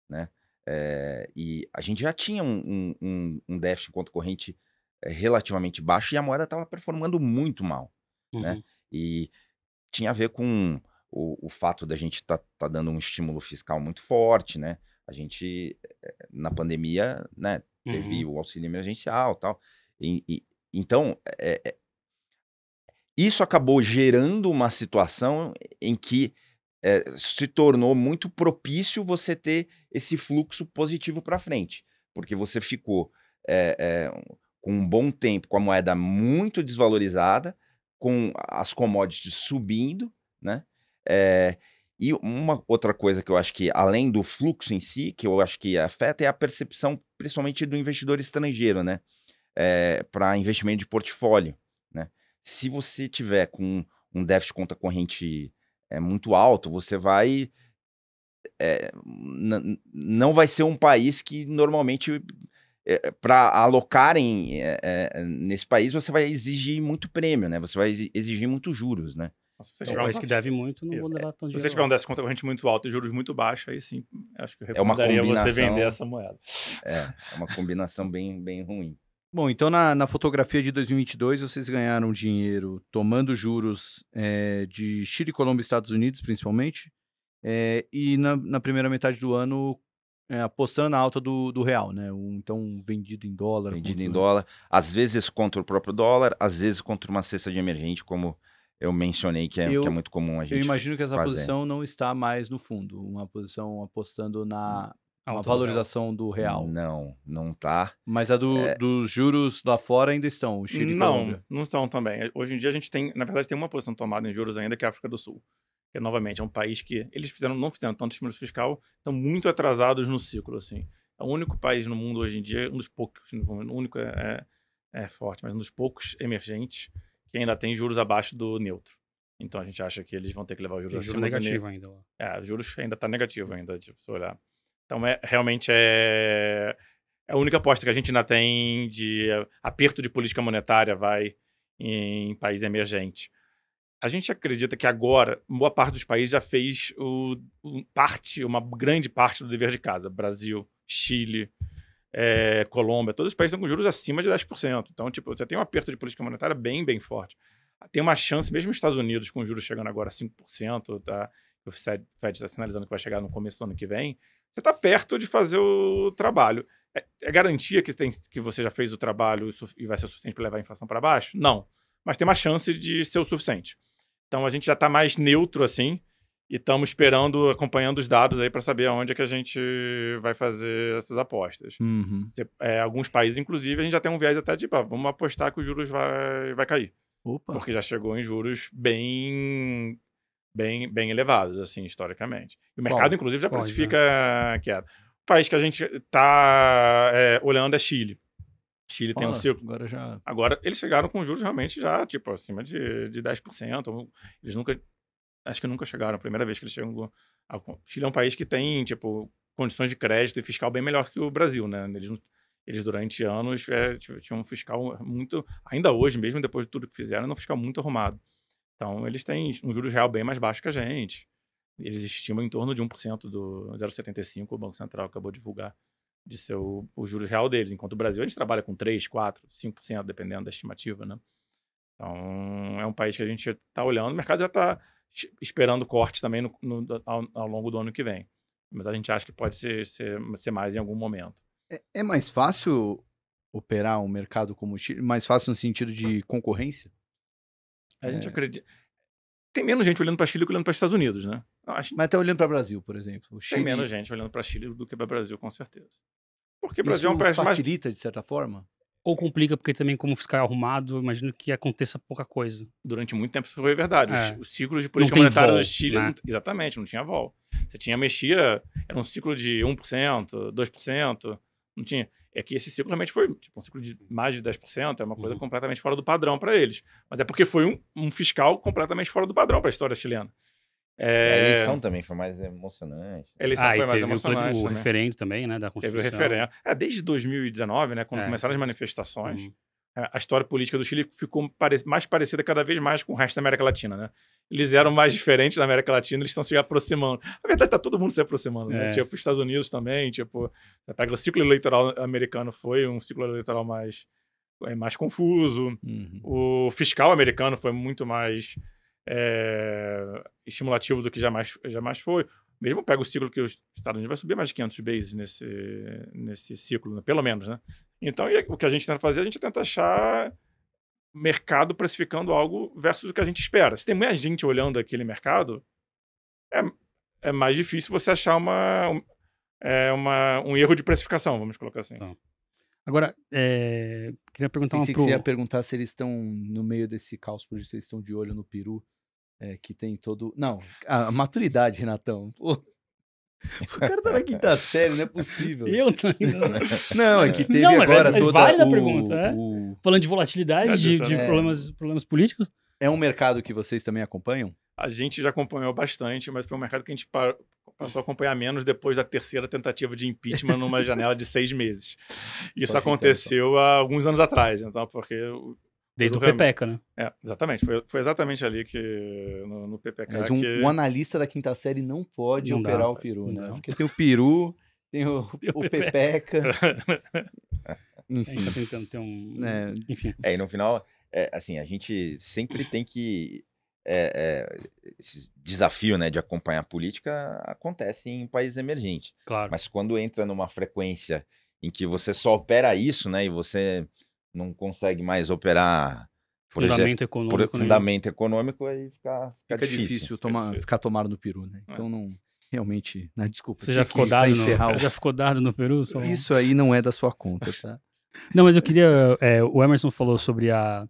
né, é, e a gente já tinha um, um, um déficit em conta corrente é, relativamente baixo e a moeda estava performando muito mal, né. uhum. né? E tinha a ver com o, o fato da gente estar tá, tá dando um estímulo fiscal muito forte, né? A gente, eh, na pandemia, né, teve uhum. o auxílio emergencial tal. E, e então, é, é, isso acabou gerando uma situação em que é, se tornou muito propício você ter esse fluxo positivo para frente, porque você ficou eh, com um bom tempo, com a moeda muito desvalorizada, com as commodities subindo, né? É, e uma outra coisa que eu acho que, além do fluxo em si, que eu acho que afeta, é a percepção, principalmente do investidor estrangeiro, né? É, eh, Para investimento de portfólio, né? Se você tiver com um déficit de conta corrente é, muito alto, você vai. É, não vai ser um país que normalmente eh, para alocarem é, nesse país, você vai exigir muito prêmio, né? Você vai exigir muito juros, né? Se você, então, um... que deve
muito, não Isso. vou é. levar tão Se você tiver um
déficit concorrente muito alto e juros muito baixos, aí sim, acho
que eu recomendaria é uma combinação... você vender essa moeda. É, é uma combinação bem, bem ruim. Bom,
então na, na, fotografia de 2022, vocês ganharam dinheiro tomando juros é, de Chile, Colômbia e Estados Unidos, principalmente. É, e na, na, primeira metade do ano, é, apostando na alta do, do real, né? Um, então, vendido em dólar. Vendido contra... em dólar.
Às vezes contra o próprio dólar, às vezes contra uma cesta de emergente, como eu mencionei, que é, eu, que é muito comum a gente. Eu imagino que essa fazer. posição
não está mais no fundo. Uma posição apostando na, uma valorização do real.
Não, não tá. Mas a do, é... dos juros
lá fora ainda estão, o Chile Não,
não estão também. Hoje em dia a gente tem, na verdade, tem uma posição tomada em juros ainda, que é a África do Sul que novamente é um país que eles fizeram, não fizeram tanto estímulo fiscal, estão muito atrasados no ciclo, assim. É o único país no mundo hoje em dia, um dos poucos, o único é, é, é, forte, mas um dos poucos emergentes que ainda tem juros abaixo do neutro. Então a gente acha que eles vão ter que levar é, o juros tem juros negativo ainda. É, juros ainda está negativo ainda, tipo, se olhar. Então é realmente é, é a única aposta que a gente ainda tem de é, aperto de política monetária vai em país emergente. A gente acredita que agora boa parte dos países já fez o, parte, uma grande parte do dever de casa. Brasil, Chile, é, Colômbia, todos os países estão com juros acima de 10%. Então, tipo, você tem um aperto de política monetária bem, bem forte. Tem uma chance, mesmo os Estados Unidos, com juros chegando agora a 5%, tá? o Fed está sinalizando que vai chegar no começo do ano que vem, você está perto de fazer o trabalho. É, é garantia que, tem, que você já fez o trabalho e vai ser o suficiente para levar a inflação para baixo? Não. Mas tem uma chance de ser o suficiente. Então a gente já está mais neutro assim e estamos esperando, acompanhando os dados aí para saber aonde é que a gente vai fazer essas apostas. Uhum. É, alguns países, inclusive, a gente já tem um viés até de tipo, vamos apostar que os juros vai, vai cair. Opa. Porque já chegou em juros bem bem, bem elevados, assim, historicamente. E o mercado, Bom, inclusive, já pode, precifica né? O país que a gente está é, olhando é Chile. Chile tem um ciclo. Agora já. Agora eles chegaram com juros realmente já, tipo, acima de, de 10%. Eles nunca. Acho que nunca chegaram. A primeira vez que eles chegam. A, Chile é um país que tem, tipo, condições de crédito e fiscal bem melhor que o Brasil, né? Eles, eles durante anos, é, tipo, tinham um fiscal muito. Ainda hoje, mesmo depois de tudo que fizeram, não um fiscal muito arrumado. Então, eles têm um juros real bem mais baixo que a gente. Eles estimam em torno de 1% do 0,75%, o Banco Central acabou de divulgar de ser o, juros real deles. Enquanto o Brasil, a gente trabalha com 3, 4, 5%, dependendo da estimativa, né? Então, é um país que a gente está olhando. O mercado já está esperando corte também no, no, ao, ao, longo do ano que vem. Mas a gente acha que pode ser, ser, ser mais em algum momento.
É, é, mais fácil operar um mercado como o Chile? Mais fácil no sentido de concorrência?
A gente é... acredita.
Tem menos gente olhando para Chile que olhando para Estados Unidos, né? Acho... Mas até tá olhando para o Brasil, por exemplo. O Chile... Tem menos
gente olhando para Chile do que para o Brasil, com certeza. Porque o Brasil é Isso é um país facilita, mais... de certa
forma? Ou complica,
porque também, como fiscal é arrumado, imagino que aconteça pouca coisa. Durante
muito tempo isso foi verdade. É. O, ciclo de política monetária do Chile. Né? exatamente, não tinha vol. Você tinha, mexia, era um ciclo de 1%, 2%, não tinha. É que esse ciclo realmente foi tipo, um ciclo de mais de 10%, é uma coisa uhum. completamente fora do padrão para eles. Mas é porque foi um, um fiscal completamente fora do padrão para a história chilena. É... A eleição também foi
mais emocionante. A eleição ah, foi mais emocionante.
O, o né? referendo também, né? Da Constituição. Teve o referendo. É, desde 2019, né? Quando é. começaram as manifestações, uhum. é, a história política do Chile ficou mais parecida cada vez mais com o resto da América Latina, né? Eles eram mais diferentes da América Latina, eles estão se aproximando. Na verdade, está todo mundo se aproximando, né? É. Tipo, os Estados Unidos também, tipo... Você pega o ciclo eleitoral americano, foi um ciclo eleitoral mais, é, mais confuso. Uhum. O fiscal americano foi muito mais é, estimulativo do que jamais, jamais foi. Mesmo pega o ciclo que os Estados Unidos vai subir mais de 500 bases nesse, nesse ciclo, né? pelo menos, né? Então, o que a gente tenta fazer, a gente tenta achar mercado precificando algo versus o que a gente espera. Se tem muita gente olhando aquele mercado, é, é mais difícil você achar uma, um, é uma, um erro de precificação, vamos colocar assim. Tá. Agora, é, queria perguntar Pensei uma pro... que você ia
perguntar se eles estão no meio desse caos, por isso eles estão de olho no Peru é, que tem todo. Não, a maturidade, Renatão. Pô. O cara tá na quinta série, não é possível. Eu não. Não, é que teve não, é agora é, toda é válida a pergunta, é?
o... Falando de volatilidade, de, de é. problemas,
problemas políticos. É um mercado que vocês também acompanham? A gente já acompanhou bastante, mas foi um mercado que a gente passou a acompanhar menos depois da terceira tentativa de impeachment numa janela de seis meses. Isso Pode aconteceu há alguns anos atrás, então, porque Desde o Pepeca, né? É, exatamente. Foi, foi exatamente ali que. No, no Mas um, que... um,
analista da quinta série não pode não operar dá, o peru, né? Não. Porque tem o peru, tem o, tem o, o Pepeca. pepeca. Enfim. A gente tá tentando
ter um. É, Enfim. É, e no final, é, assim, a gente sempre tem que. É, é, esse desafio né, de acompanhar a política acontece em países emergentes. Claro. Mas quando entra numa frequência em que você só opera isso, né? E você não consegue mais operar fundamento econômico, por, fundamento econômico aí fica, fica, fica difícil, difícil,
tomar, difícil. ficar tomado no peru, né? É. Então não realmente, na né, desculpa. Você já ficou dado no, já ficou dado no peru? Só... Isso aí não é da sua conta, tá?
não, mas eu queria. É, o Emerson falou sobre a,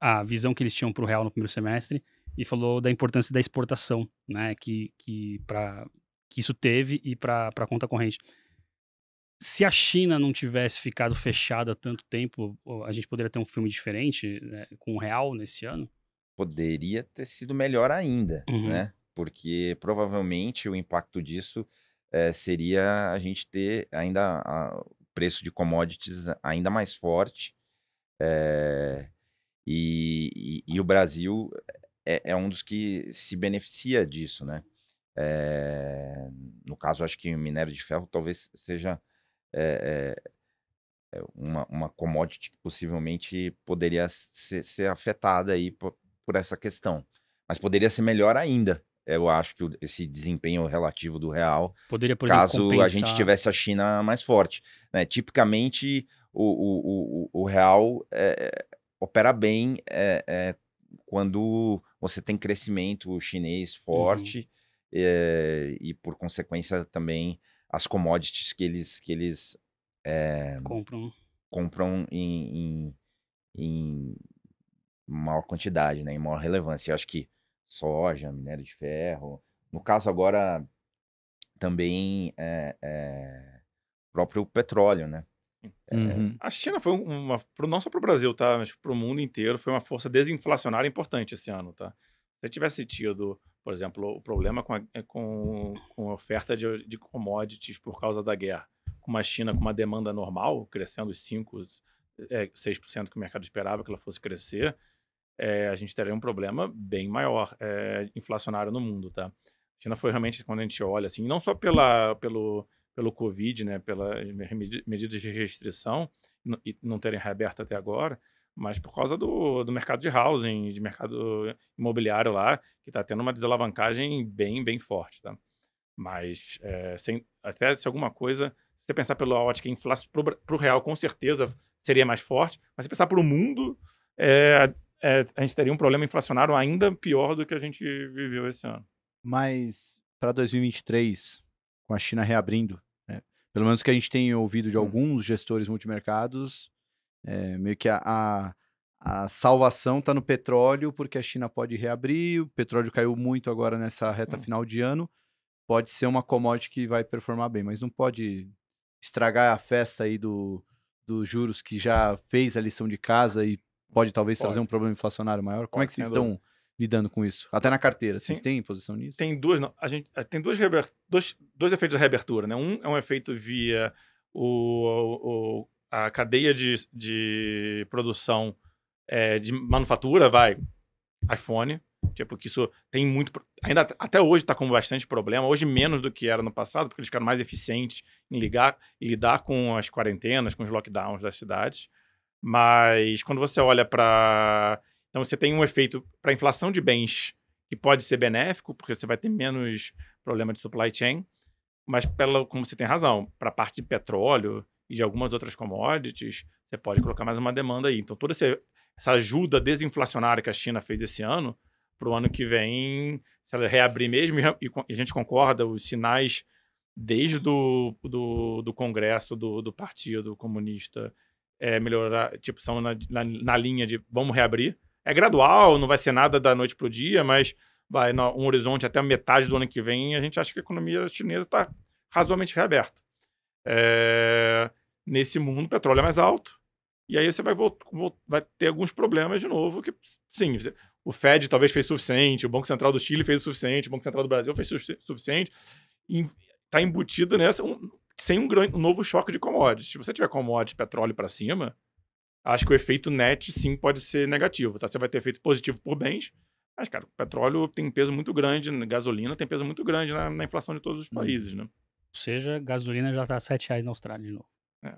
a visão que eles tinham para o real no primeiro semestre e falou da importância da exportação, né? Que que para que isso teve e para a conta corrente se a China não tivesse ficado fechada tanto tempo, a gente poderia ter um filme diferente né, com o real nesse ano?
Poderia ter sido melhor ainda, uhum. né? Porque provavelmente o impacto disso é, seria a gente ter ainda o preço de commodities ainda mais forte. É, e, e, e, o Brasil é, é um dos que se beneficia disso, né? É, no caso, acho que o minério de ferro talvez seja é, é, uma, uma commodity que possivelmente poderia ser, ser afetada aí por, por, essa questão. Mas poderia ser melhor ainda. Eu acho que esse desempenho relativo do real, poderia, por caso exemplo, a gente tivesse a China mais forte. Né? Tipicamente, o, o, o, o real é, opera bem quando você tem crescimento chinês uhum. forte uhum. é, e, por consequência, também as commodities que eles que eles é, compram compram em, em, em, maior quantidade, né, em maior relevância. Eu acho que soja, minério de ferro, no caso agora também é, é próprio petróleo, né? É, uhum.
A China foi uma, não só para o Brasil, tá? Mas para o mundo inteiro foi uma força desinflacionária importante esse ano, tá? Se tivesse tido por exemplo, o problema com a, é com, com a oferta de, de, commodities por causa da guerra. Com uma China com uma demanda normal, crescendo os 5, é, 6% que o mercado esperava que ela fosse crescer, é, a gente teria um problema bem maior é, inflacionário no mundo, tá? A China foi realmente, quando a gente olha, assim, não só pela, pelo, pelo Covid, né, pelas medidas de restrição, e não terem reaberto até agora, mas por causa do, do mercado de housing, de mercado imobiliário lá, que está tendo uma desalavancagem bem, bem forte, tá? Mas é, sem, até se alguma coisa, se você pensar pelo ótica inflação para o real, com certeza seria mais forte, mas se pensar para o mundo, é, é, a gente teria um problema inflacionário ainda pior do que a gente viveu esse ano.
Mas para 2023, com a China reabrindo, né? pelo menos que a gente tem ouvido de hum. alguns gestores multimercados, é, meio que a, a, a salvação está no petróleo, porque a China pode reabrir, o petróleo caiu muito agora nessa reta final de ano, pode ser uma commodity que vai performar bem, mas não pode estragar a festa aí do, dos juros que já fez a lição de casa e pode talvez pode. trazer um problema inflacionário maior. Pode, Como é que vocês estão dúvida. lidando com isso? Até na
carteira, vocês tem, têm posição nisso? Tem duas, não, a gente eh, tem duas dois, dois efeitos da reabertura, né? Um é um efeito via o, o, a cadeia de, de produção é, de manufatura vai iPhone, tipo, que isso tem muito. Ainda até hoje está com bastante problema, hoje menos do que era no passado, porque eles ficaram mais eficientes em ligar e lidar com as quarentenas, com os lockdowns das cidades. Mas quando você olha para. Então você tem um efeito para a inflação de bens que pode ser benéfico, porque você vai ter menos problema de supply chain, mas pela, como você tem razão, para a parte de petróleo, e de algumas outras commodities, você pode colocar mais uma demanda aí. Então, toda essa ajuda desinflacionária que a China fez esse ano, para o ano que vem, se ela reabrir mesmo, e a gente concorda, os sinais desde do, do, do Congresso, do, do Partido Comunista, é, melhorar, tipo, são na, na, na, linha de vamos reabrir. É gradual, não vai ser nada da noite para o dia, mas vai no, um horizonte até metade do ano que vem, a gente acha que a economia chinesa está razoavelmente reaberta. É... Nesse mundo, o petróleo é mais alto. E aí você vai, vai ter alguns problemas de novo. que Sim, o Fed talvez fez o suficiente, o Banco Central do Chile fez o suficiente, o Banco Central do Brasil fez o suficiente. Está embutido nessa, um, sem um, grande, um novo choque de commodities. Se você tiver commodities, petróleo para cima, acho que o efeito net sim pode ser negativo. Tá? Você vai ter efeito positivo por bens, mas, cara, o petróleo tem um peso muito grande, gasolina tem peso muito grande na, na inflação de todos os uhum. países, né? Ou seja,
gasolina já está R$ reais na Austrália de novo. É.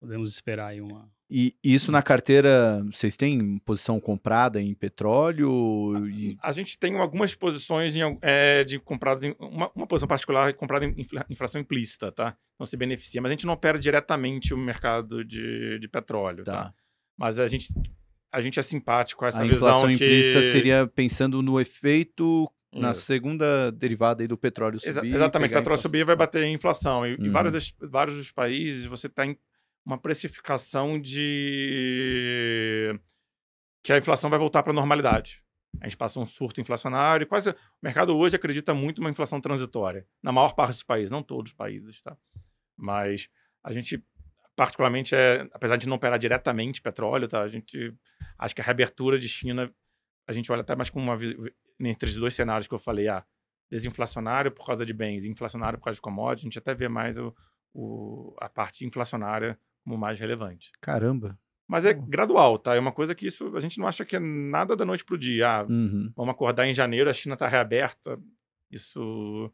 Podemos esperar
aí uma.
E isso na carteira, vocês têm posição comprada em petróleo?
A, a gente tem algumas posições em, é, de compradas em. Uma, uma, posição particular é comprada em inflação implícita, tá? Não se beneficia, mas a gente não opera diretamente o mercado de, de petróleo, tá. tá? Mas a gente a gente é simpático a essa a visão inflação que... implícita seria
pensando no efeito na segunda derivada aí do petróleo subir. Exa exatamente, petróleo subir
vai bater em inflação. E, e vários, uhum. vários dos países você tem tá uma precificação de. que a inflação vai voltar para a normalidade. A gente passa um surto inflacionário. Quase, o mercado hoje acredita muito numa inflação transitória, na maior parte dos países, não todos os países, tá? Mas a gente, particularmente, é, apesar de não operar diretamente petróleo, tá? a gente acha que a reabertura de China a gente olha até mais com uma entre os dois cenários que eu falei, ah, desinflacionário por causa de bens, inflacionário por causa de commodities, a gente até vê mais o, o, a parte inflacionária como mais relevante. Caramba. Mas é gradual, tá? É uma coisa que isso a gente não acha que é nada da noite pro dia. Ah, uhum. vamos acordar em janeiro, a China está reaberta. Isso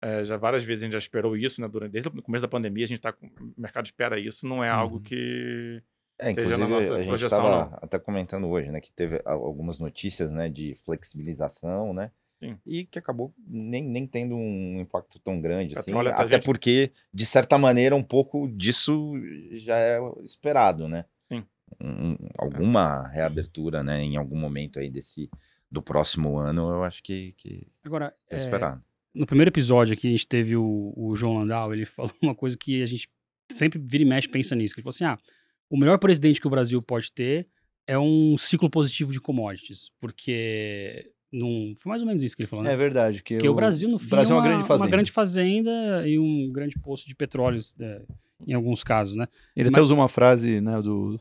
é, já várias vezes a gente já esperou isso, né? Durante, desde o começo da pandemia a gente está com o mercado espera isso. Não é uhum. algo que é, inclusive, a, a, gente estava
até comentando hoje, né, que teve algumas notícias, né, de flexibilização, né, Sim. e que acabou nem, nem tendo um impacto tão grande, é, assim, até gente... porque, de certa maneira, um pouco disso já é esperado, né? Sim. Um, alguma reabertura, né, em algum momento aí desse, do próximo ano, eu acho que, que Agora, é, é esperado.
No primeiro episódio aqui, a gente teve o, o João Landau, ele falou uma coisa que a gente sempre vira e mexe pensa nisso, que ele falou assim, ah o melhor presidente que o Brasil pode ter é um ciclo positivo de commodities, porque num, foi mais ou menos isso que ele falou, né? É verdade. Que, o, Brasil, no fim, Brasil é, é uma, uma, grande fazenda. uma grande fazenda e um grande poço de petróleo, né,
em alguns casos, né? Ele Mas... até usou uma frase, né, do...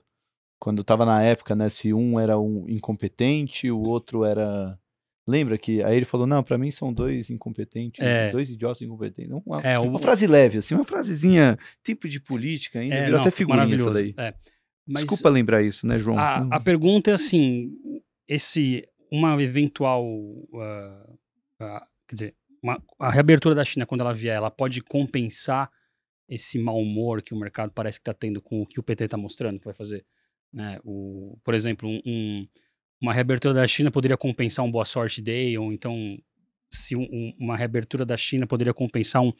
Quando estava na época, né, se um era um incompetente, o outro era Lembra que aí ele falou: não, para mim são dois incompetentes, é. dois idiotas incompetentes. Uma, é, tipo, o... uma frase leve, assim, uma frasezinha tipo de política ainda, é, virou não, até figurinha essa daí. É. Mas Desculpa lembrar isso, né, João? A, hum.
a, pergunta é assim: esse, uma eventual. Uh, uh, quer dizer, uma, a reabertura da China, quando ela vier, ela pode compensar esse mau humor que o mercado parece que está tendo com o que o PT está mostrando que vai fazer? Né? O, por exemplo, um, um uma reabertura da China poderia compensar um Boa Sorte Day, ou então se um, um, uma reabertura da China poderia compensar um,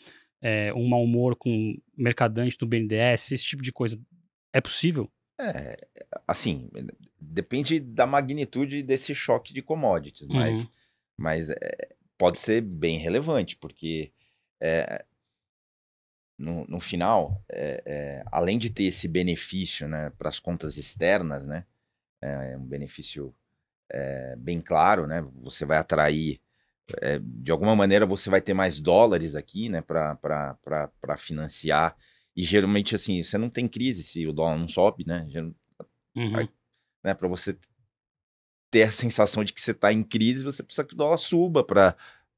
é, um mau humor com mercadante do BNDES, esse tipo de coisa. É possível?
É, assim, depende da magnitude desse choque de commodities, mas, uhum. mas é, pode ser bem relevante, porque é, no, no final, é, é além de ter esse benefício né, para as contas externas, né, é um benefício é, bem claro, né? Você vai atrair, é, de alguma maneira, você vai ter mais dólares aqui, né? Para financiar. E geralmente, assim, você não tem crise se o dólar não sobe, né? Uhum. né para você ter a sensação de que você está em crise, você precisa que o dólar suba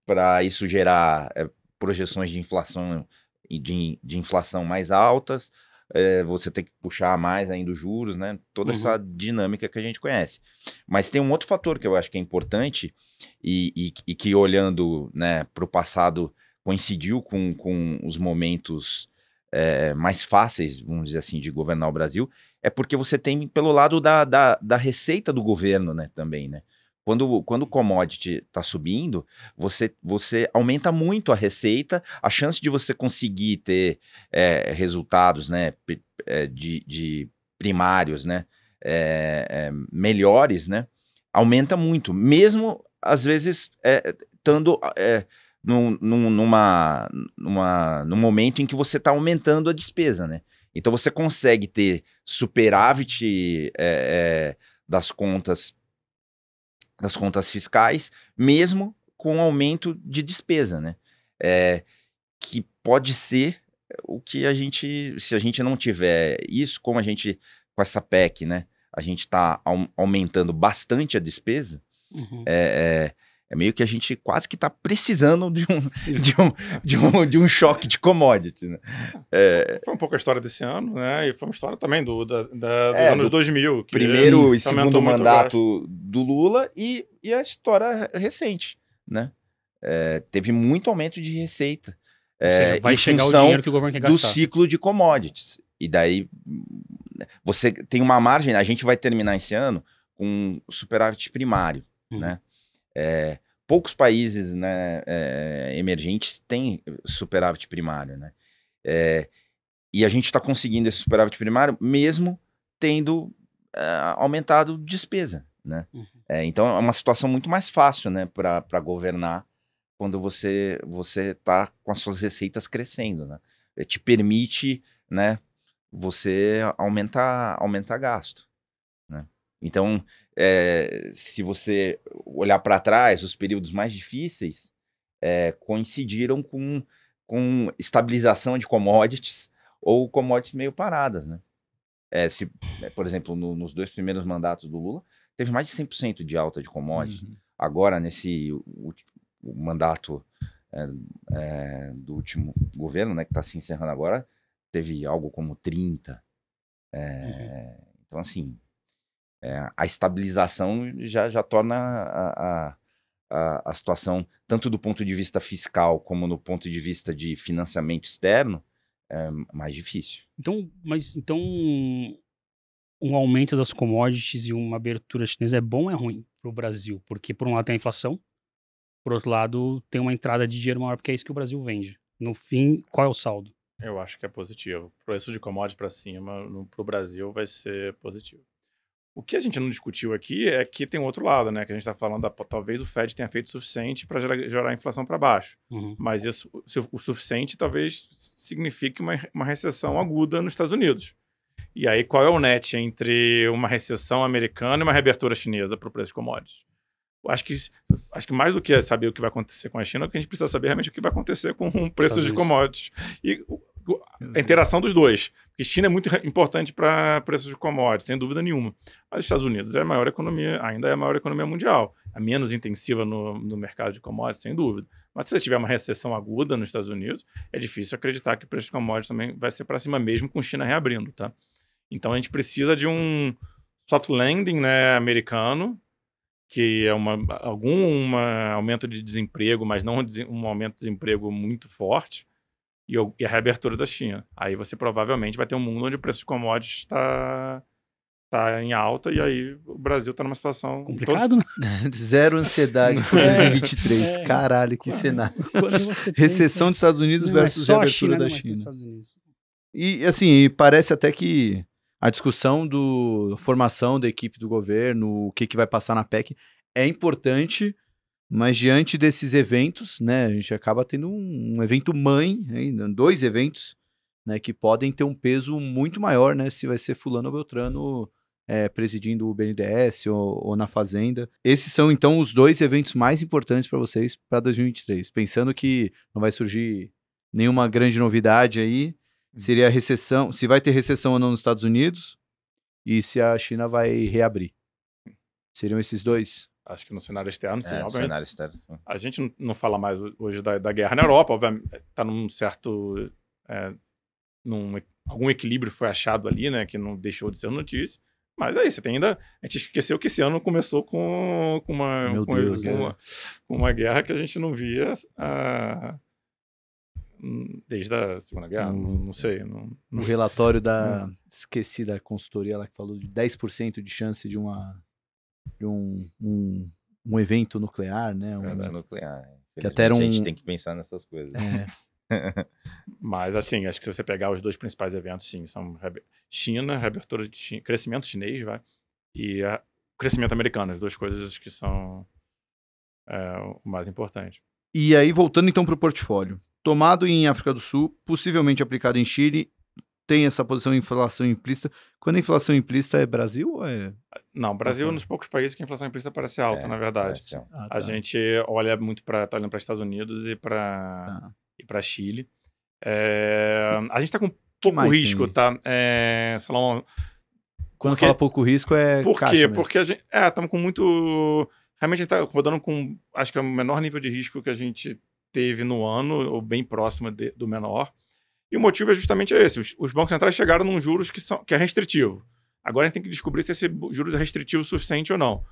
para isso gerar é, projeções de inflação de, de inflação mais altas é, você tem que puxar mais ainda os juros, né? Toda uhum. essa dinâmica que a gente conhece. Mas tem um outro fator que eu acho que é importante e, e, e que olhando né, para o passado coincidiu com, com os momentos é, mais fáceis, vamos dizer assim, de governar o Brasil, é porque você tem pelo lado da, da, da receita do governo né, também, né? Quando, quando o commodity está subindo, você, você aumenta muito a receita, a chance de você conseguir ter é, resultados né, eh, de, de primários né, é, é, melhores, né, aumenta muito, mesmo às vezes estando num, num, numa, numa, num momento em que você está aumentando a despesa, né? Então você consegue ter superávit é, é, das contas das contas fiscais, mesmo com aumento de despesa, né? É, que pode ser o que a gente, se a gente não tiver isso, como a gente com essa PEC, né? A gente está aumentando bastante a despesa. Uhum. É, é, é meio que a gente quase que está precisando de um, de, um, de, um, de um choque de commodity. Né?
É... Foi um pouco a história desse ano, né? E foi uma história também do, da, da, dos é, anos do 2000. Que primeiro e segundo mandato
do Lula e, e a história recente, né? É, teve muito aumento de receita. Ou é, seja, vai chegar o dinheiro que o governo quer gastar. Do ciclo de commodities. E daí você tem uma margem, a gente vai terminar esse ano com superávit primário, hum. né? É, poucos países né, é, emergentes têm superávit primário, né? É, e a gente está conseguindo esse superávit primário mesmo tendo aumentado despesa, né? Uhum. então é uma situação muito mais fácil, né, para governar quando você você está com as suas receitas crescendo, né? Te permite, né, você aumentar aumentar gasto, né? Então é, se você olhar para trás, os períodos mais difíceis é, coincidiram com, com estabilização de commodities ou commodities meio paradas, né? É, se, por exemplo, no, nos dois primeiros mandatos do Lula, teve mais de 100% de alta de commodities. Uhum. Agora, nesse último, mandato do último governo, né, que está se encerrando agora, teve algo como 30%. Uhum. Então, assim, é, a estabilização já, já torna a, a, a, situação, tanto do ponto de vista fiscal como no ponto de vista de financiamento externo, é, mais difícil.
Então, mas então um aumento das commodities e uma abertura chinesa é bom ou é ruim para o Brasil? Porque por um lado tem a inflação, por outro lado tem uma entrada de dinheiro maior, porque é isso que o Brasil vende. No fim, qual é o saldo?
Eu acho que é positivo. O preço de commodities para cima, para o Brasil, vai ser positivo. O que a gente não discutiu aqui é que tem outro lado, né? Que a gente está falando, da, talvez o Fed tenha feito o suficiente para gerar, gerar, a inflação para baixo. Uhum. Mas isso, o suficiente talvez signifique uma, uma recessão aguda nos Estados Unidos. E aí, qual é o net entre uma recessão americana e uma reabertura chinesa para o preço de commodities? Acho que, acho que mais do que saber o que vai acontecer com a China, o que a gente precisa saber realmente é o que vai acontecer com o preço de commodities. E a interação dos dois. Porque China é muito importante para preços de commodities, sem dúvida nenhuma. Mas os Estados Unidos é a maior economia, ainda é a maior economia mundial. A menos intensiva no, no mercado de commodities, sem dúvida. Mas se você tiver uma recessão aguda nos Estados Unidos, é difícil acreditar que o preço de commodities também vai ser para cima, mesmo com China reabrindo, tá? Então a gente precisa de um soft landing né, americano, que é uma, algum uma aumento de desemprego, mas não um aumento de desemprego muito forte e, e a reabertura da China. Aí você provavelmente vai ter um mundo onde o preço de commodities está tá em alta e aí o Brasil tá numa situação complicado, todos... Né? Zero ansiedade é. em
2023. É, Caralho, que cenário. Recessão pensa... dos Estados Unidos não, é versus é reabertura China, da é China. E assim, parece até que a discussão do formação da equipe do governo, o que que vai passar na PEC é importante mas diante desses eventos, né, a gente acaba tendo um, um evento mãe, né, dois eventos, né, que podem ter um peso muito maior, né, se vai ser fulano ou beltrano é, presidindo o BNDES ou, ou, na Fazenda. Esses são, então, os dois eventos mais importantes para vocês para 2023. Pensando que não vai surgir nenhuma grande novidade aí, hum. seria a recessão, se vai ter recessão ou não nos Estados Unidos e se a China vai reabrir. Seriam esses dois? Acho que no cenário
externo,
sim, é, obviamente. cenário externo.
A gente não, fala mais hoje da, da, guerra na Europa, obviamente, está eh, num certo. É, num, algum equilíbrio foi achado ali, né, que não deixou de ser notícia. Mas aí, é você tem ainda. A gente esqueceu que esse ano começou com, com, uma, com, Deus, com, uma, é. com, uma, guerra que a gente não via a, ah, hum, desde a Segunda Guerra.
Não, não sei. no relatório da. Esqueci da consultoria lá que falou de 10% de chance de uma um, um, um evento nuclear, né? Um evento nuclear.
É. Que até era um... A gente tem que pensar nessas coisas. É. Mas assim, acho que se você pegar os dois principais eventos, sim, são China, reabertura de China, crescimento chinês, vai, e a, crescimento americano, as duas coisas que são é, o mais importante.
E aí voltando então para o portfólio, tomado em África do Sul, possivelmente aplicado em Chile tem essa posição de inflação implícita. Quando a inflação implícita é Brasil ou é.
Não, Brasil é um dos poucos países que a inflação implícita parece alta, é, na verdade. ah, tá. A gente olha muito para. Está olhando para Estados Unidos e para ah. e para Chile. É, a gente está com pouco risco, tá? É, Salomão. Quando fala pouco risco
é. Por quê? Porque
a gente. É, estamos com muito. Realmente a gente está rodando com. Acho que é o menor nível de risco que a gente teve no ano, ou bem próximo de, do menor. E o motivo é justamente esse. Os, os bancos centrais chegaram num juros que, são, que é restritivo. Agora a gente tem que descobrir se esse juros é restritivo o suficiente ou não.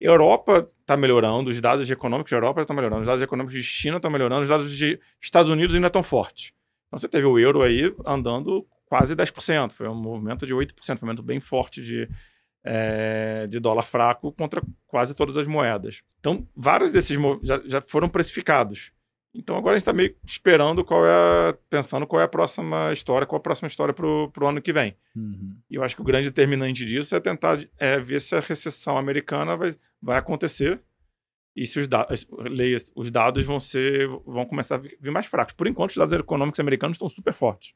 Europa está melhorando, os dados econômicos da Europa estão tá melhorando, os dados econômicos de China estão melhorando, os dados de Estados Unidos ainda estão fortes. Então você teve o euro aí andando quase 10%, foi um movimento de 8%, foi um movimento bem forte de, é, de dólar fraco contra quase todas as moedas. Então vários desses já, já foram precificados. Então agora a gente está meio esperando qual é, pensando qual é a próxima história, qual a próxima história para o ano que vem. Uhum. E eu acho que o grande determinante disso é tentar é, ver se a recessão americana vai, vai acontecer e se os, da os dados vão ser vão começar a vir mais fracos. Por enquanto, os dados econômicos americanos estão super fortes.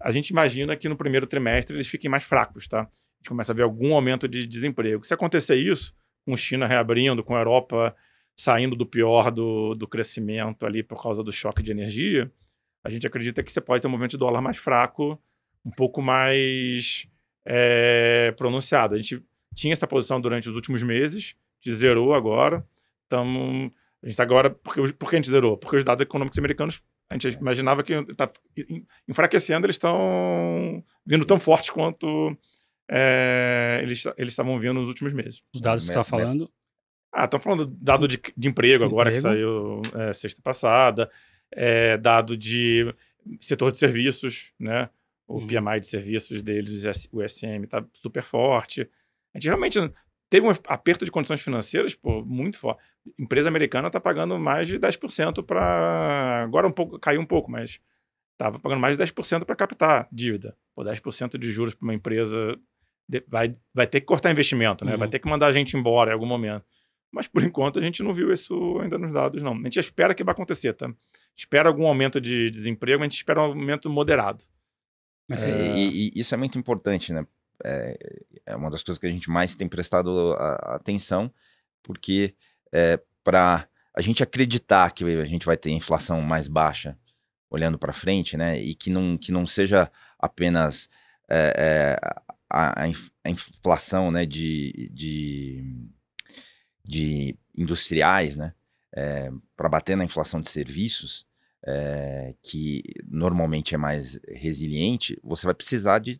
A gente imagina que no primeiro trimestre eles fiquem mais fracos, tá? A gente começa a ver algum aumento de desemprego. Se acontecer isso, com China reabrindo, com a Europa saindo do pior do, do crescimento ali por causa do choque de energia, a gente acredita que você pode ter um movimento de dólar mais fraco, um pouco mais é, pronunciado. A gente tinha essa posição durante os últimos meses, a zerou agora. Tamo, a gente está agora. Porque, por que a gente zerou? Porque os dados econômicos americanos, a gente imaginava que tá enfraquecendo, eles estão vindo tão fortes quanto é, eles estavam vindo nos últimos meses. Os dados que você está falando ah, estão falando dado de, de emprego agora, emprego. que saiu é, sexta passada, é, dado de setor de serviços, né? O uhum. PMI de serviços deles, o SM, está super forte. A gente realmente teve um aperto de condições financeiras, pô, muito forte. Empresa americana está pagando mais de 10% para. Agora um pouco, caiu um pouco, mas estava pagando mais de 10% para captar dívida. Pô, 10% de juros para uma empresa vai, vai ter que cortar investimento, né? Vai uhum. ter que mandar a gente embora em algum momento. Mas por enquanto a gente não viu isso ainda nos dados, não. A gente espera que vai acontecer, tá? Espera algum aumento de desemprego, a gente espera um aumento moderado. Mas é...
e, e, isso é muito importante, né? É, é, uma das coisas que a gente mais tem prestado a, a atenção, porque é, para a gente acreditar que a gente vai ter inflação mais baixa olhando para frente, né? E que não, que não seja apenas é, é, a, a, inflação né, de, de de industriais, né? É, eh, para bater na inflação de serviços, é, que normalmente é mais resiliente, você vai precisar de